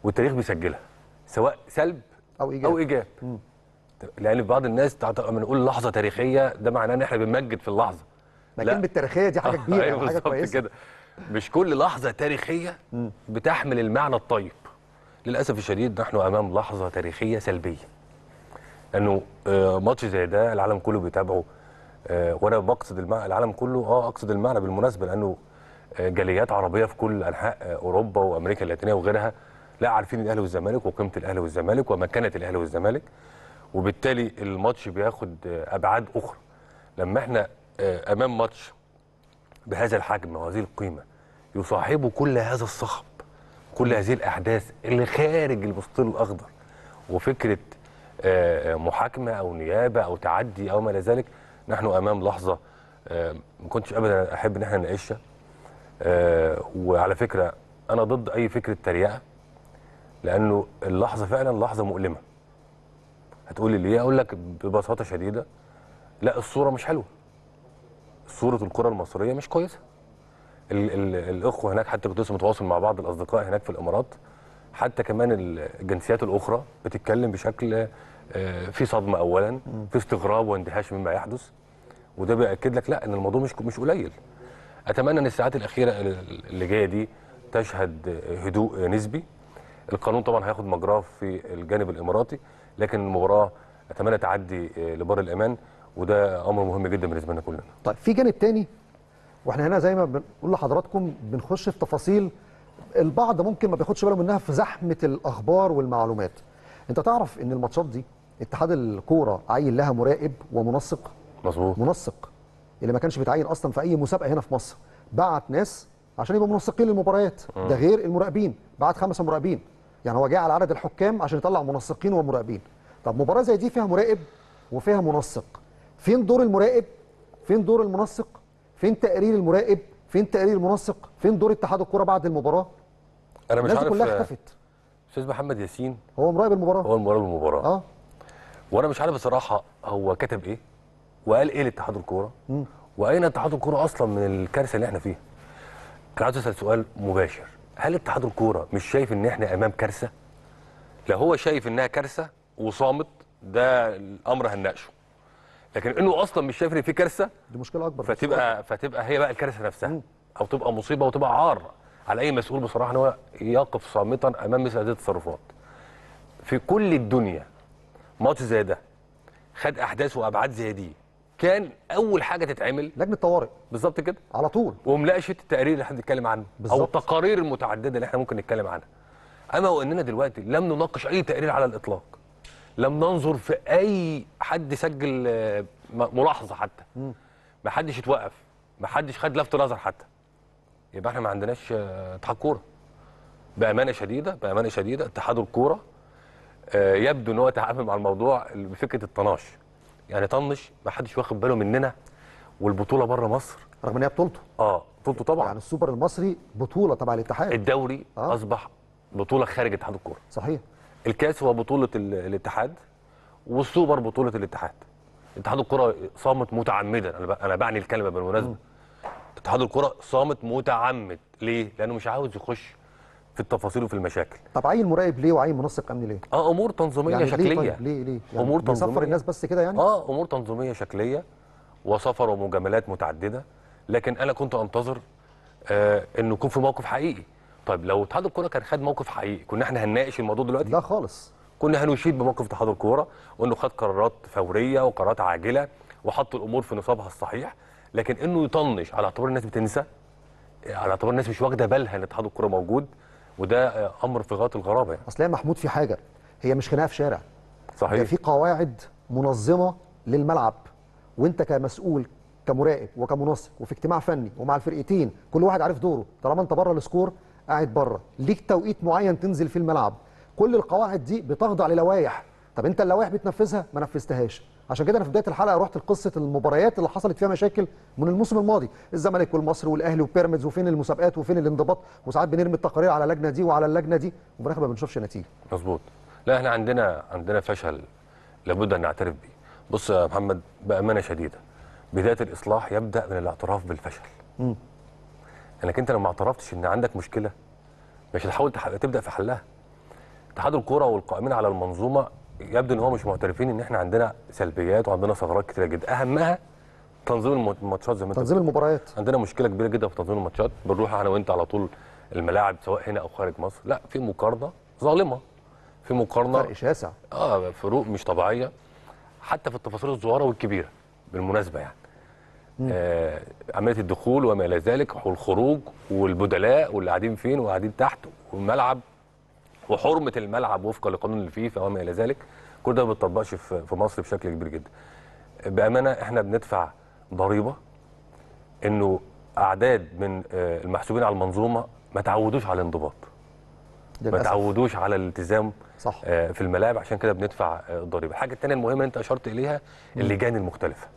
Speaker 2: والتاريخ بيسجلها سواء سلب او ايجاب او ايجاب لان بعض الناس لما نقول لحظه تاريخيه ده معناه ان احنا بنمجد في اللحظه ما كلمه تاريخيه دي حاجه آه، كبيره أيوة حاجه كويسه كده مش كل لحظه تاريخيه بتحمل المعنى الطيب للاسف الشديد نحن امام لحظه تاريخيه سلبيه لانه آه، ماتش زي ده العالم كله بيتابعه آه، وانا بقصد العالم كله اه اقصد المعنى بالمناسبه لانه جاليات عربيه في كل انحاء اوروبا وامريكا اللاتينيه وغيرها لا عارفين الاهلي والزمالك وقيمه الاهلي والزمالك ومكانه الاهلي والزمالك وبالتالي الماتش بياخد ابعاد اخرى لما احنا آه، امام ماتش بهذا الحجم وهذه القيمه يصاحبه كل هذا الصخب كل هذه الاحداث اللي خارج المسطيل الاخضر وفكره آه، آه، محاكمه او نيابه او تعدي او ما الى ذلك نحن امام لحظه ما كنتش ابدا احب ان احنا نناقشها وعلى فكره انا ضد اي فكره تريقه لانه اللحظه فعلا لحظه مؤلمه هتقولي ليه اقول لك ببساطه شديده لا الصوره مش حلوه صوره الكره المصريه مش كويسه ال ال الاخوه هناك حتى كنت لسه متواصل مع بعض الاصدقاء هناك في الامارات حتى كمان الجنسيات الاخرى بتتكلم بشكل آه، في صدمه اولا في استغراب واندهاش مما يحدث وده بياكد لك لا ان الموضوع مش مش قليل اتمنى ان الساعات الاخيره اللي جايه دي تشهد هدوء نسبي القانون طبعا هياخد مجراه في الجانب الاماراتي لكن المباراه اتمنى تعدي آه، لبر الامان وده امر مهم جدا بالنسبه لنا كلنا
Speaker 1: طيب في جانب تاني واحنا هنا زي ما بنقول لحضراتكم بنخش في تفاصيل البعض ممكن ما بياخدش باله منها في زحمه الاخبار والمعلومات انت تعرف ان الماتشات دي اتحاد الكوره عين لها مراقب ومنسق مظبوط منسق اللي ما كانش بيتعين اصلا في اي مسابقه هنا في مصر بعت ناس عشان يبقوا منسقين للمباريات ده غير المراقبين بعت خمسه مراقبين يعني هو جاي على عدد الحكام عشان يطلع منسقين ومراقبين طب مباراه زي دي فيها مراقب وفيها منسق فين دور المراقب فين دور المنسق فين تقرير المراقب فين تقرير المنسق فين دور اتحاد الكره بعد المباراه
Speaker 2: انا مش عارف كلها اختفت استاذ محمد ياسين هو مراقب المباراه هو مراقب المباراه اه وانا مش عارف بصراحه هو كتب ايه وقال ايه لاتحاد الكوره واين اتحاد الكوره اصلا من الكارثه اللي احنا فيها انا عايز اسال سؤال مباشر هل اتحاد الكوره مش شايف ان احنا امام كارثه لو هو شايف انها كارثه وصامت ده الامر هنناقشه لكن انه اصلا مش شايف ان في كارثه
Speaker 1: دي مشكله اكبر فتبقى
Speaker 2: فتبقى هي بقى الكارثه نفسها مم. او تبقى مصيبه وتبقى عار على اي مسؤول بصراحه ان هو يقف صامتا امام مثل هذه التصرفات في كل الدنيا ماتش زي ده خد احداث وابعاد زي دي كان اول حاجه تتعمل لجنه طوارئ بالظبط كده على طول ومناقشه التقارير اللي احنا بنتكلم عنه بالزبط. او التقارير المتعدده اللي احنا ممكن نتكلم عنها اما واننا دلوقتي لم نناقش اي تقرير على الاطلاق لم ننظر في اي حد سجل آه، ملاحظه حتى ما حدش اتوقف ما حدش خد لفت نظر حتى يبقى احنا ما عندناش آه، اتحاد كوره بامانه شديده بامانه شديده اتحاد الكوره آه، يبدو ان هو تعامل مع الموضوع بفكره الطناش يعني طنش ما حدش واخد باله مننا والبطوله بره مصر رغم ان هي بطولته اه بطولته
Speaker 1: طبعا يعني السوبر المصري بطوله تبع الاتحاد
Speaker 2: الدوري آه. اصبح بطوله خارج اتحاد الكوره صحيح الكاس هو بطوله الاتحاد والسوبر بطوله الاتحاد اتحاد الكره صامت متعمدا انا انا بعني الكلمه بالمناسبه اتحاد الكره صامت متعمد ليه لانه مش عاوز يخش في التفاصيل وفي المشاكل
Speaker 1: طب عين مراقب ليه وعين منسق امن ليه اه امور تنظيميه يعني شكليه ليه طيب؟ ليه, ليه؟ يعني امور تنظيميه الناس بس كده يعني اه
Speaker 2: امور تنظيميه شكليه وسفر ومجاملات متعدده لكن انا كنت انتظر آه انه يكون في موقف حقيقي طيب لو اتحاد الكوره كان خد موقف حقيقي كنا احنا هنناقش الموضوع دلوقتي لا خالص كنا هنشيد بموقف اتحاد الكوره وانه خد قرارات فوريه وقرارات عاجله وحط الامور في نصابها الصحيح لكن انه يطنش على اعتبار الناس بتنسى على اعتبار الناس مش واخده بالها ان اتحاد الكوره موجود وده امر في غايه الغرابه يعني.
Speaker 1: اصل يا محمود في حاجه هي مش خناقه في شارع صحيح ده في قواعد منظمه للملعب وانت كمسؤول كمراقب وكمنسق وفي اجتماع فني ومع الفرقتين كل واحد عارف دوره طالما انت بره السكور قاعد بره ليك توقيت معين تنزل في الملعب كل القواعد دي بتخضع للوائح طب انت اللوائح بتنفذها ما نفذتهاش عشان كده انا في بدايه الحلقه رحت لقصه المباريات اللي حصلت فيها مشاكل من الموسم الماضي الزمالك والمصري والاهلي وبيراميدز وفين المسابقات وفين الانضباط وساعات بنرمي التقارير على اللجنه دي وعلى اللجنه دي وفي الاخر ما بنشوفش نتيجه
Speaker 2: مظبوط لا احنا عندنا عندنا فشل لابد ان نعترف بيه بص يا محمد بامانه شديده بدايه الاصلاح يبدا من الاعتراف بالفشل م. انك انت لو ما اعترفتش ان عندك مشكله مش هتحاول تبدا في حلها اتحاد الكوره والقائمين على المنظومه يبدو ان هو مش معترفين ان احنا عندنا سلبيات وعندنا ثغرات كتيره جدا اهمها تنظيم الماتشات زي ما تنظيم المباريات عندنا مشكله كبيره جدا في تنظيم الماتشات بنروح انا وانت على طول الملاعب سواء هنا او خارج مصر لا في مقارنه ظالمه في مقارنه فرق شاسع اه فروق مش طبيعيه حتى في التفاصيل الصغيره والكبيره بالمناسبه يعني آه عمليه الدخول وما الى ذلك والخروج والبدلاء واللي قاعدين فين وقاعدين تحت والملعب وحرمه الملعب وفقا لقانون الفيفا وما الى ذلك كل ده ما بيطبقش في مصر بشكل كبير جدا. بامانه احنا بندفع ضريبه انه اعداد من آه، المحسوبين على المنظومه ما تعودوش على الانضباط. ما تعودوش على الالتزام صح. آه، في الملاعب عشان كده بندفع الضريبه. آه، الحاجه الثانيه المهمه انت اشرت اليها اللجان المختلفه.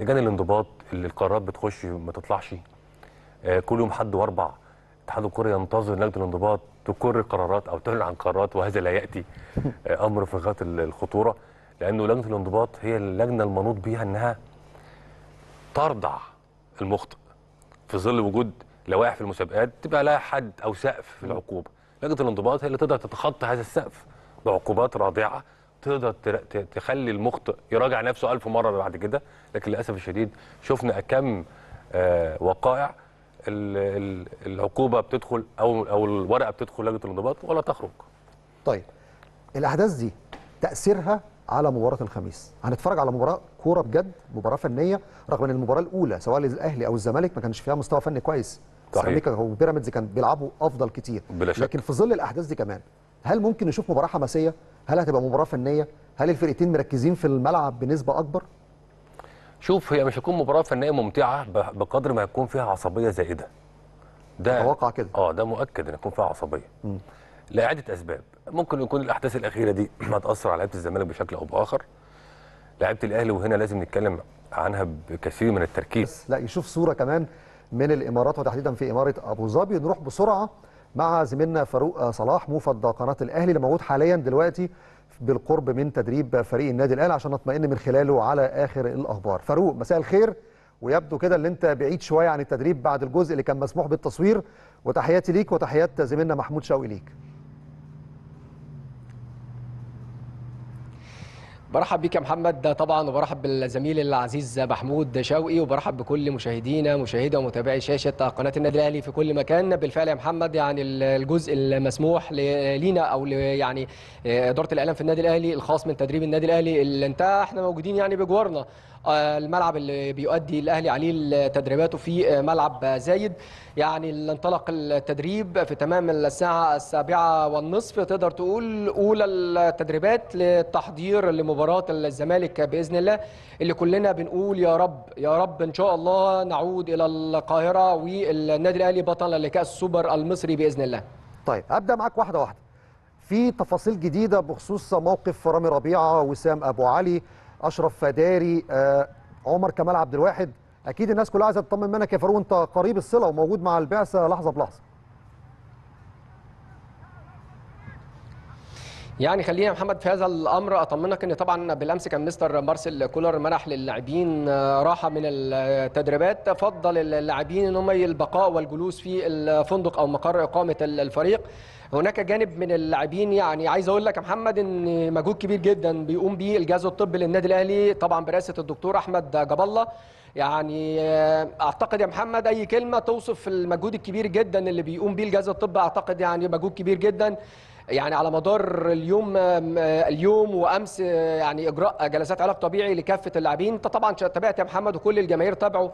Speaker 2: لجان الانضباط اللي القرارات بتخش ما تطلعش آه، كل يوم حد واربع اتحاد الكره ينتظر لجنه الانضباط تقر قرارات او تعلن عن قرارات وهذا لا ياتي آه، امر في غايه الخطوره لانه لجنه الانضباط هي اللجنه المنوط بها انها ترضع المخطئ في ظل وجود لوائح في المسابقات تبقى لها حد او سقف في العقوبه لجنه الانضباط هي اللي تقدر تتخطى هذا السقف بعقوبات رادعه تقدر تخلي المخطئ يراجع نفسه ألف مرة بعد كده لكن للأسف الشديد شفنا كم آه، وقائع العقوبة بتدخل أو أو الورقة بتدخل لجنة الانضباط ولا تخرج
Speaker 1: طيب الأحداث دي تأثيرها على مباراة الخميس هنتفرج على مباراة كورة بجد مباراة فنية رغم أن المباراة الأولى سواء للأهلي أو الزمالك ما كانش فيها مستوى فني كويس صحيح وبيراميدز كان بيلعبوا أفضل كتير بلا شك. لكن في ظل الأحداث دي كمان هل ممكن نشوف مباراه حماسيه هل هتبقى مباراه فنيه هل الفرقتين مركزين في الملعب بنسبه اكبر
Speaker 2: شوف هي مش هتكون مباراه فنيه ممتعه بقدر ما هتكون فيها عصبيه زائده ده اتوقع كده اه ده مؤكد ان يكون فيها عصبيه م. لعده اسباب ممكن يكون الاحداث الاخيره دي هتاثر على لعيبه الزمالك بشكل او باخر لعيبه الاهلي وهنا لازم نتكلم عنها بكثير من التركيز
Speaker 1: لا يشوف صوره كمان من الامارات وتحديدا في اماره ابو ظبي نروح بسرعه مع زميلنا فاروق صلاح موفد قناه الاهلي اللي موجود حاليا دلوقتي بالقرب من تدريب فريق النادي الاهلي عشان نطمئن من خلاله على اخر الاخبار فاروق مساء الخير ويبدو كده ان انت بعيد شويه عن التدريب بعد الجزء اللي كان مسموح بالتصوير وتحياتي ليك وتحيات زميلنا محمود شوقي ليك
Speaker 3: برحب بيك يا محمد طبعا وبرحب بالزميل العزيز محمود شوقي وبرحب بكل مشاهدينا مشاهدي ومتابعي شاشة قناة النادي الأهلي في كل مكان بالفعل يا محمد يعني الجزء المسموح لينا أو يعني آه، إدارة الإعلام في النادي الأهلي الخاص من تدريب النادي الأهلي اللي انتهى احنا موجودين يعني بجوارنا الملعب اللي بيؤدي الاهلي عليه تدريباته في ملعب زايد يعني اللي انطلق التدريب في تمام الساعه السابعه والنصف تقدر تقول اولى التدريبات للتحضير لمباراه الزمالك باذن الله اللي كلنا بنقول يا رب يا رب ان شاء الله نعود الى القاهره والنادي الاهلي بطل لكاس السوبر المصري باذن الله طيب ابدا معاك واحده واحده في
Speaker 1: تفاصيل جديده بخصوص موقف رامي ربيعه وسام ابو علي اشرف فداري آه، عمر كمال عبد الواحد اكيد الناس كلها عايزه تطمن منك يا فاروق انت قريب الصله وموجود مع البعثه لحظه بلحظه
Speaker 3: يعني خلينا يا محمد في هذا الامر اطمنك ان طبعا بالامس كان مستر مارسيل كولر منح للاعبين آه، راحه من التدريبات فضل اللاعبين ان هم البقاء والجلوس في الفندق او مقر اقامه الفريق هناك جانب من اللاعبين يعني عايز اقول لك يا محمد ان مجهود كبير جدا بيقوم به الجهاز الطبي للنادي الاهلي طبعا برئاسه الدكتور احمد جاب الله يعني آه، اعتقد يا محمد اي كلمه توصف المجهود الكبير جدا اللي بيقوم به الجهاز الطبي اعتقد يعني مجهود كبير جدا يعني على مدار اليوم آه، اليوم وامس آه، يعني اجراء جلسات علاج طبيعي لكافه اللاعبين انت طبعا تابعت يا محمد وكل الجماهير تابعوا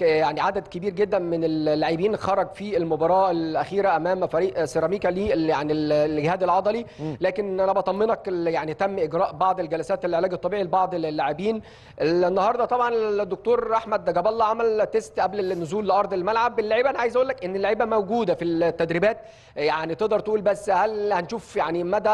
Speaker 3: يعني عدد كبير جدا من اللاعبين خرج في المباراه الاخيره امام فريق سيراميكا لي يعني الجهاد العضلي لكن انا بطمنك يعني تم اجراء بعض الجلسات العلاج الطبيعي لبعض اللاعبين النهارده طبعا الدكتور احمد جاب الله عمل تيست قبل النزول لارض الملعب اللعيبه انا عايز اقول لك ان اللعيبه موجوده في التدريبات يعني تقدر تقول بس هل هنشوف يعني مدى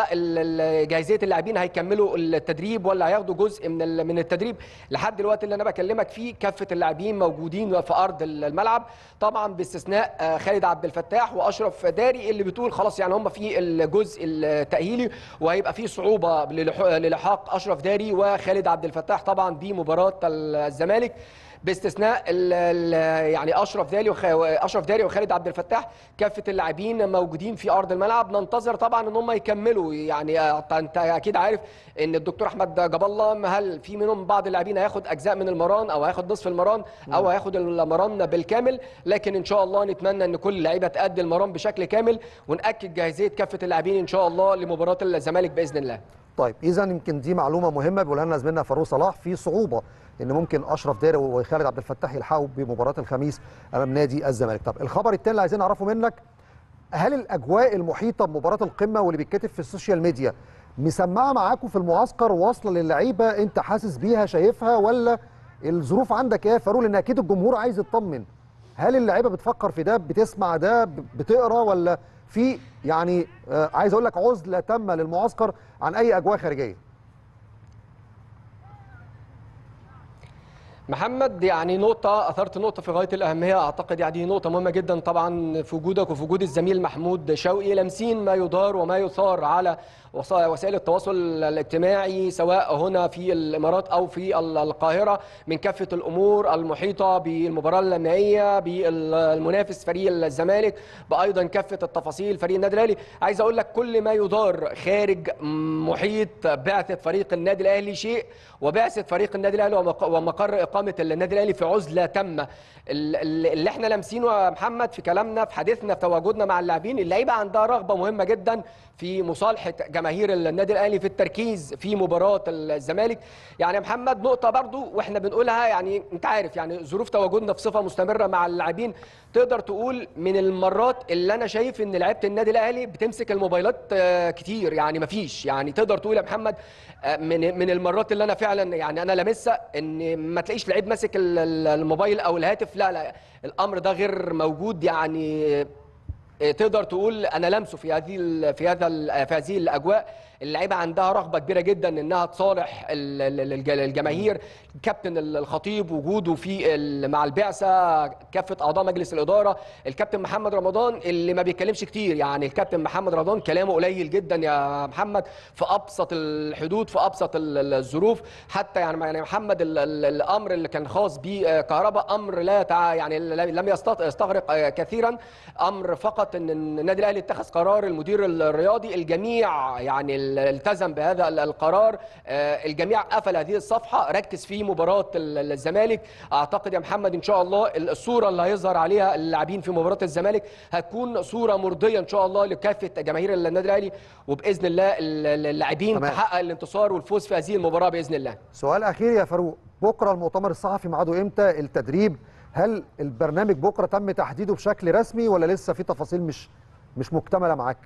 Speaker 3: جاهزيه اللاعبين هيكملوا التدريب ولا هياخدوا جزء من من التدريب لحد الوقت اللي انا بكلمك فيه كافه اللاعبين موجودين في ارض الملعب طبعا باستثناء آه، خالد عبد الفتاح واشرف داري اللي بتقول خلاص يعني هم في الجزء التاهيلي وهيبقى في صعوبه للحاق اشرف داري وخالد عبد الفتاح طبعا بمباراه الزمالك باستثناء ال ال يعني اشرف داري اشرف داري وخالد عبد الفتاح كافه اللاعبين موجودين في ارض الملعب ننتظر طبعا ان هم يكملوا يعني انت اكيد عارف ان الدكتور احمد جاب الله هل في منهم بعض اللاعبين هياخد اجزاء من المران او هياخد نصف المران او نعم. هياخد المران بالكامل لكن ان شاء الله نتمنى ان كل اللعيبه تأدي المران بشكل كامل ونأكد جاهزيه كافه اللاعبين ان شاء الله لمباراه الزمالك باذن الله
Speaker 1: طيب اذا يمكن دي معلومه مهمه بيقولها لنا زميلنا فاروق صلاح في صعوبه ان ممكن اشرف داري وخالد عبد الفتاح يلحقوا بمباراه الخميس امام نادي الزمالك طب الخبر الثاني اللي عايزين نعرفه منك هل الاجواء المحيطه بمباراه القمه واللي بيتكتب في السوشيال ميديا مسمعه معاكم في المعسكر واصله للعيبه انت حاسس بيها شايفها ولا الظروف عندك ايه يا فاروق لان اكيد الجمهور عايز يطمن هل اللعيبه بتفكر في ده بتسمع ده بتقرا ولا في يعني آه، عايز اقول لك عزله تامه للمعسكر عن اي اجواء خارجيه
Speaker 3: محمد يعني نقطة أثرت نقطة في غاية الأهمية أعتقد يعني نقطة مهمة جدا طبعا في وجودك وفي وجود الزميل محمود شوقي لامسين ما يدار وما يثار على وسائل التواصل الاجتماعي سواء هنا في الامارات او في القاهره من كافه الامور المحيطه بالمباراه النهائيه بالمنافس فريق الزمالك بايضا كافه التفاصيل فريق النادي الاهلي عايز اقول لك كل ما يدار خارج محيط بعثه فريق النادي الاهلي شيء وبعثه فريق النادي الاهلي ومقر اقامه النادي الاهلي في عزله تامه اللي احنا لامسينه يا محمد في كلامنا في حديثنا في تواجدنا مع اللاعبين اللعيبه عندها رغبه مهمه جدا في مصالحه جماهير النادي الاهلي في التركيز في مباراه الزمالك يعني يا محمد نقطه برضو واحنا بنقولها يعني انت عارف يعني ظروف تواجدنا في صفه مستمره مع اللاعبين تقدر تقول من المرات اللي انا شايف ان لعيبه النادي الاهلي بتمسك الموبايلات آه، كتير يعني مفيش يعني تقدر تقول يا محمد آه، من من المرات اللي انا فعلا يعني انا لامسها ان ما تلاقيش لعيب ماسك الموبايل او الهاتف لا لا الامر ده غير موجود يعني تقدر تقول انا لمسه في هذه في هذا في هذه الاجواء اللعيبه عندها رغبه كبيره جدا انها تصالح الجماهير الكابتن الخطيب وجوده في مع البعثه كافه اعضاء مجلس الاداره الكابتن محمد رمضان اللي ما بيتكلمش كتير يعني الكابتن محمد رمضان كلامه قليل جدا يا محمد في ابسط الحدود في ابسط الظروف حتى يعني يعني محمد الامر اللي كان خاص بكهرباء امر لا يعني لم يستغرق آه، كثيرا امر فقط ان النادي الاهلي اتخذ قرار المدير الرياضي الجميع يعني التزم بهذا القرار آه، الجميع قفل هذه الصفحه ركز في مباراه الزمالك اعتقد يا محمد ان شاء الله الصوره اللي هيظهر عليها اللاعبين في مباراه الزمالك هتكون صوره مرضيه ان شاء الله لكافه جماهير النادي الاهلي وباذن الله اللاعبين تحقق الانتصار والفوز في هذه المباراه باذن الله
Speaker 1: سؤال اخير يا فاروق بكره المؤتمر الصحفي ميعاده امتى التدريب هل البرنامج بكره تم تحديده بشكل رسمي ولا لسه في تفاصيل مش مش مكتمله معاك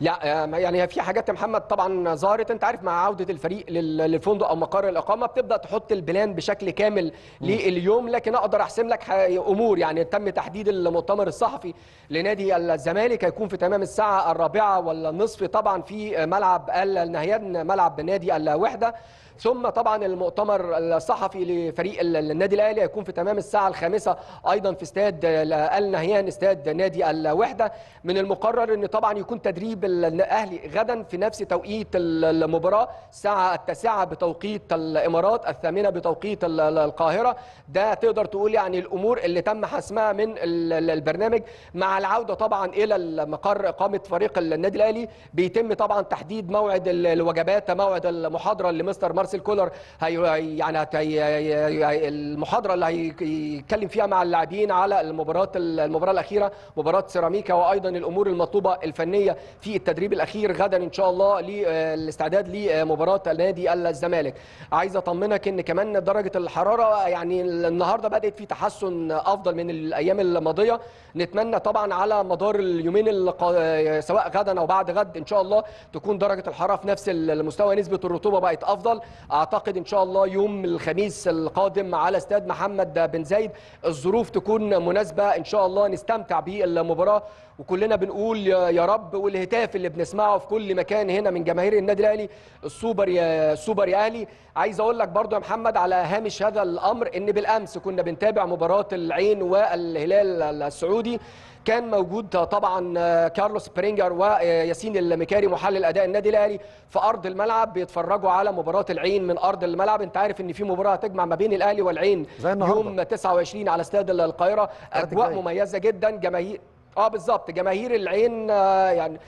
Speaker 3: لا آه، يعني في حاجات يا محمد طبعا ظهرت انت عارف مع عوده الفريق للفندق او مقر الاقامه بتبدا تحط البلان بشكل كامل لليوم لكن اقدر احسم لك امور يعني تم تحديد المؤتمر الصحفي لنادي الزمالك هيكون في تمام الساعه الرابعه ولا النصف طبعا في ملعب النهيان ملعب نادي الوحده ثم طبعا المؤتمر الصحفي لفريق النادي الاهلي هيكون في تمام الساعه الخامسة ايضا في استاد النهيان استاد نادي الوحده من المقرر ان طبعا يكون تدريب الاهلي غدا في نفس توقيت المباراه الساعه التاسعه بتوقيت الامارات الثامنه بتوقيت القاهره ده تقدر تقول يعني الامور اللي تم حسمها من البرنامج مع العوده طبعا الى مقر اقامه فريق النادي الاهلي بيتم طبعا تحديد موعد الوجبات موعد المحاضره لمستر مارس مارسيل كولر هي يعني المحاضره اللي هيتكلم فيها مع اللاعبين على المباراه المباراه الاخيره مباراه سيراميكا وايضا الامور المطلوبه الفنيه في التدريب الاخير غدا ان شاء الله للاستعداد آه، لمباراه نادي الزمالك عايز اطمنك ان كمان درجه الحراره يعني النهارده بدات في تحسن افضل من الايام الماضيه نتمنى طبعا على مدار اليومين آه، سواء غدا او بعد غد ان شاء الله تكون درجه الحراره في نفس المستوى نسبه الرطوبه بقت افضل اعتقد ان شاء الله يوم الخميس القادم على استاد محمد بن زايد الظروف تكون مناسبه ان شاء الله نستمتع بالمباراه وكلنا بنقول يا رب والهتاف اللي بنسمعه في كل مكان هنا من جماهير النادي الاهلي السوبر يا سوبر يا اهلي عايز اقول لك برضو يا محمد على هامش هذا الامر ان بالامس كنا بنتابع مباراه العين والهلال السعودي كان موجود طبعا آه، كارلوس برينجر وياسين المكاري محلل اداء النادي الاهلي في ارض الملعب بيتفرجوا على مباراه العين من ارض الملعب انت عارف ان في مباراه هتجمع ما بين الاهلي والعين يوم 29 على استاد القاهره اجواء مميزه جدا جماهير اه بالظبط جماهير العين آه، يعني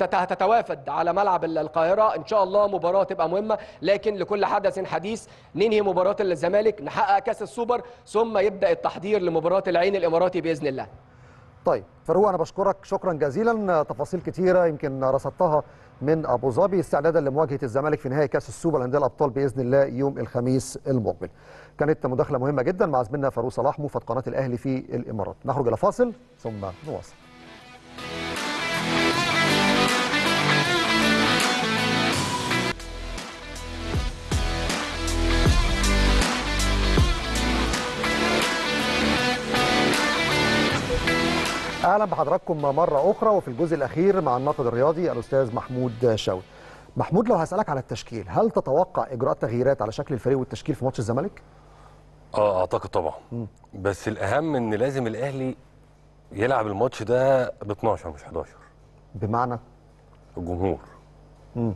Speaker 3: هتتوافد على ملعب القاهره ان شاء الله مباراه تبقى مهمه لكن لكل حدث حديث ننهي مباراه الزمالك نحقق كاس السوبر ثم يبدا التحضير لمباراه العين الاماراتي باذن الله
Speaker 1: طيب فاروق انا بشكرك شكرا جزيلا تفاصيل كتيره يمكن رصدتها من ابو ظبي استعدادا لمواجهه الزمالك في نهائي كاس السوبر لانديه الابطال باذن الله يوم الخميس المقبل. كانت مداخله مهمه جدا مع زميلنا فاروق صلاح موفد قناه الاهلي في الامارات. نخرج الى فاصل ثم نواصل. اهلا بحضراتكم مره اخرى وفي الجزء الاخير مع الناقد الرياضي الاستاذ محمود شاوي. محمود لو هسالك على التشكيل، هل تتوقع اجراء تغييرات على شكل الفريق والتشكيل في ماتش الزمالك؟
Speaker 2: اه اعتقد طبعا م. بس الاهم ان لازم الاهلي يلعب الماتش ده ب 12
Speaker 1: مش 11 بمعنى الجمهور م.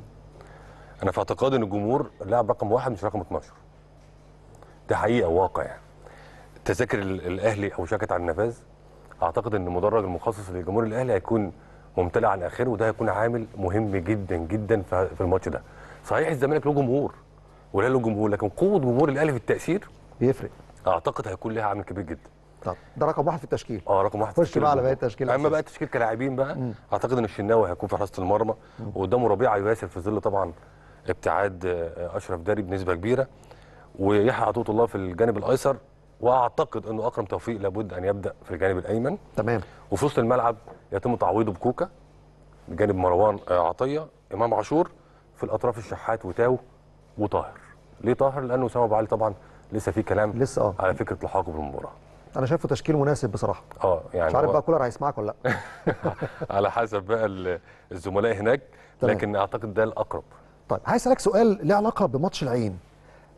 Speaker 1: انا
Speaker 2: في اعتقادي ان الجمهور لاعب رقم واحد مش رقم 12 ده حقيقه واقع يعني تذاكر الاهلي او شكت على النفاذ اعتقد ان المدرج المخصص للجمهور الاهلي هيكون ممتلئ على اخره وده هيكون عامل مهم جدا جدا في الماتش ده صحيح الزمالك له جمهور ولا له جمهور لكن قوه جمهور الاهلي في التاثير بيفرق اعتقد هيكون لها عامل كبير جدا طب ده رقم واحد في التشكيل اه رقم واحد في التشكيل خش بقى على باقي التشكيل اما بقى التشكيل كلاعبين بقى مم. اعتقد ان الشناوي هيكون في حراسه المرمى وقدامه ربيعه ياسر في ظل طبعا ابتعاد آه، اشرف داري بنسبه كبيره ويحيى عطوط الله في الجانب الايسر واعتقد انه اكرم توفيق لابد ان يبدا في الجانب الايمن تمام وفي وسط الملعب يتم تعويضه بكوكا بجانب مروان عطيه امام عاشور في الاطراف الشحات وتاو وطاهر ليه طاهر لانه اسامه ابو علي طبعا لسه في كلام لسه اه على فكره لحاقه بالمباراه
Speaker 1: انا شايفه تشكيل مناسب بصراحه
Speaker 2: اه يعني مش عارف بقى
Speaker 1: كولر هيسمعك ولا لا
Speaker 2: على حسب بقى الزملاء هناك لكن اعتقد ده الاقرب
Speaker 1: طيب عايز اسالك سؤال له علاقه بماتش العين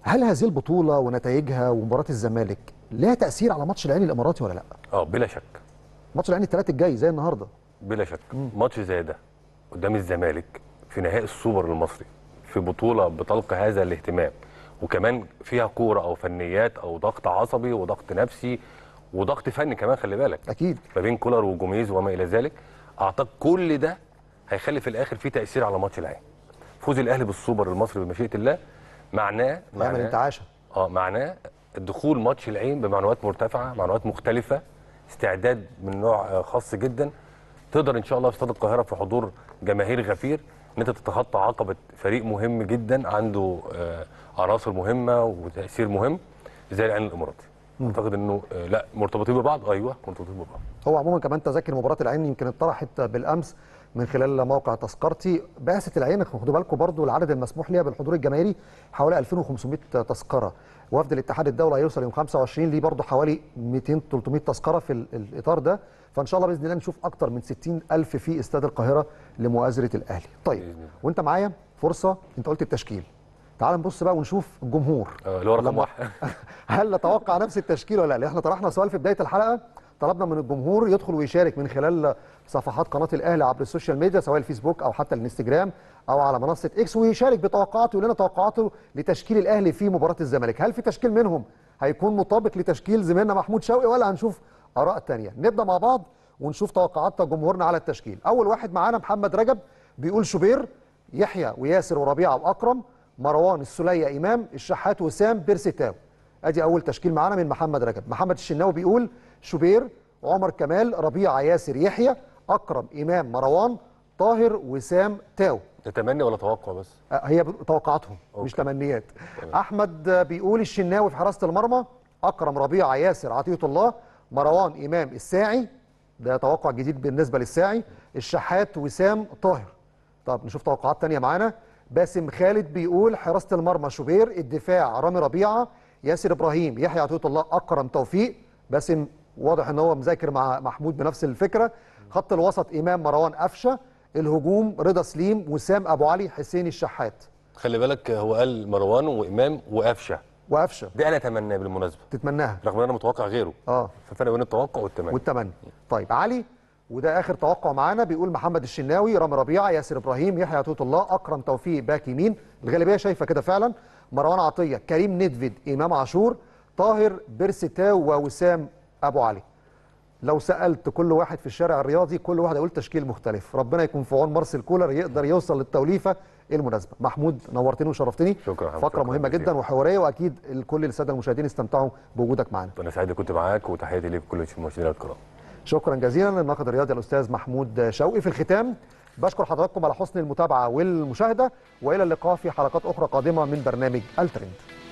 Speaker 1: هل هذه البطوله ونتائجها ومباراه الزمالك لها تاثير على ماتش العين الاماراتي ولا لا؟ اه بلا شك ماتش العين الثلاث الجاي زي النهارده
Speaker 2: بلا شك مم. ماتش زي ده قدام الزمالك في نهائي السوبر المصري في بطوله بتلقى هذا الاهتمام وكمان فيها كوره او فنيات او ضغط عصبي وضغط نفسي وضغط فني كمان خلي بالك اكيد ما بين كولر وجوميز وما الى ذلك اعتقد كل ده هيخلي في الاخر في تاثير على ماتش العين فوز الاهلي بالسوبر المصري بمشيئه الله معناه معناه انتعاشه اه معناه دخول ماتش العين بمعنويات مرتفعه معنويات مختلفه استعداد من نوع آه، خاص جدا تقدر ان شاء الله في استاد القاهره في حضور جماهير غفير ان انت تتخطى عقبه فريق مهم جدا عنده آه، عناصر مهمه وتاثير مهم زي العين الاماراتي اعتقد انه آه، لا مرتبطين ببعض ايوه مرتبطين ببعض
Speaker 1: هو عموما كمان تذاكر مباراه العين يمكن اتطرحت بالامس من خلال موقع تذكرتي بعثه العين خدوا بالكم برضو العدد المسموح ليها بالحضور الجماهيري حوالي 2500 تذكره وفد الاتحاد الدولي هيوصل يوم 25 ليه برضو حوالي 200 300 تذكره في الاطار ده فان شاء الله باذن الله نشوف اكتر من 60000 في استاد القاهره لمؤازره الاهلي طيب وانت معايا فرصه انت قلت التشكيل تعال نبص بقى ونشوف الجمهور آه، اللي هو رقم واحد هل نتوقع نفس التشكيل ولا لا احنا طرحنا سؤال في بدايه الحلقه طلبنا من الجمهور يدخل ويشارك من خلال صفحات قناه الاهلي عبر السوشيال ميديا سواء الفيسبوك او حتى الانستجرام او على منصه اكس ويشارك بتوقعاته لنا توقعاته لتشكيل الاهلي في مباراه الزمالك هل في تشكيل منهم هيكون مطابق لتشكيل زميلنا محمود شوقي ولا هنشوف اراء ثانيه نبدا مع بعض ونشوف توقعات جمهورنا على التشكيل اول واحد معانا محمد رجب بيقول شوبير يحيى وياسر وربيعه واكرم مروان السلية امام الشحات وسام بيرسي تاو ادي اول تشكيل معانا من محمد رجب محمد الشناوي بيقول شوبير عمر كمال ربيعه ياسر يحيى اكرم امام مروان طاهر وسام تاو
Speaker 2: ده تمني ولا توقع بس
Speaker 1: آه، هي توقعاتهم أوكي. مش تمنيات تمام. احمد بيقول الشناوي في حراسه المرمى اكرم ربيعه ياسر عطيه الله مروان امام الساعي ده توقع جديد بالنسبه للساعي الشحات وسام طاهر طب نشوف توقعات تانية معانا باسم خالد بيقول حراسه المرمى شوبير الدفاع رامي ربيعه ياسر ابراهيم يحيى عطيه الله اكرم توفيق باسم واضح ان هو مذاكر مع محمود بنفس الفكره خط الوسط امام مروان قفشه الهجوم رضا سليم وسام ابو علي حسين الشحات
Speaker 2: خلي بالك هو قال مروان وامام وقفشه وقفشه دي انا اتمناه بالمناسبه تتمناها رغم
Speaker 1: ان انا متوقع غيره اه ففرق بين التوقع والتمني والتمني طيب علي وده اخر توقع معانا بيقول محمد الشناوي رامي ربيعه ياسر ابراهيم يحيى توت الله اكرم توفيق باك يمين الغالبيه شايفه كده فعلا مروان عطيه كريم ندفد امام عاشور طاهر تاو ووسام ابو علي لو سالت كل واحد في الشارع الرياضي كل واحد هيقول تشكيل مختلف ربنا يكون في عون مارسيل كولر يقدر يوصل للتوليفه المناسبه محمود نورتني وشرفتني شكرا فقره شكرا مهمه جدا وحواريه واكيد كل الساده المشاهدين استمتعوا بوجودك معنا
Speaker 2: انا سعيد كنت معاك وتحياتي ليك كل المشاهدين الكرام
Speaker 1: شكرا جزيلا للناقد الرياضي الاستاذ محمود شوقي في الختام بشكر حضراتكم على حسن المتابعه والمشاهده والى اللقاء في حلقات اخرى قادمه من برنامج الترند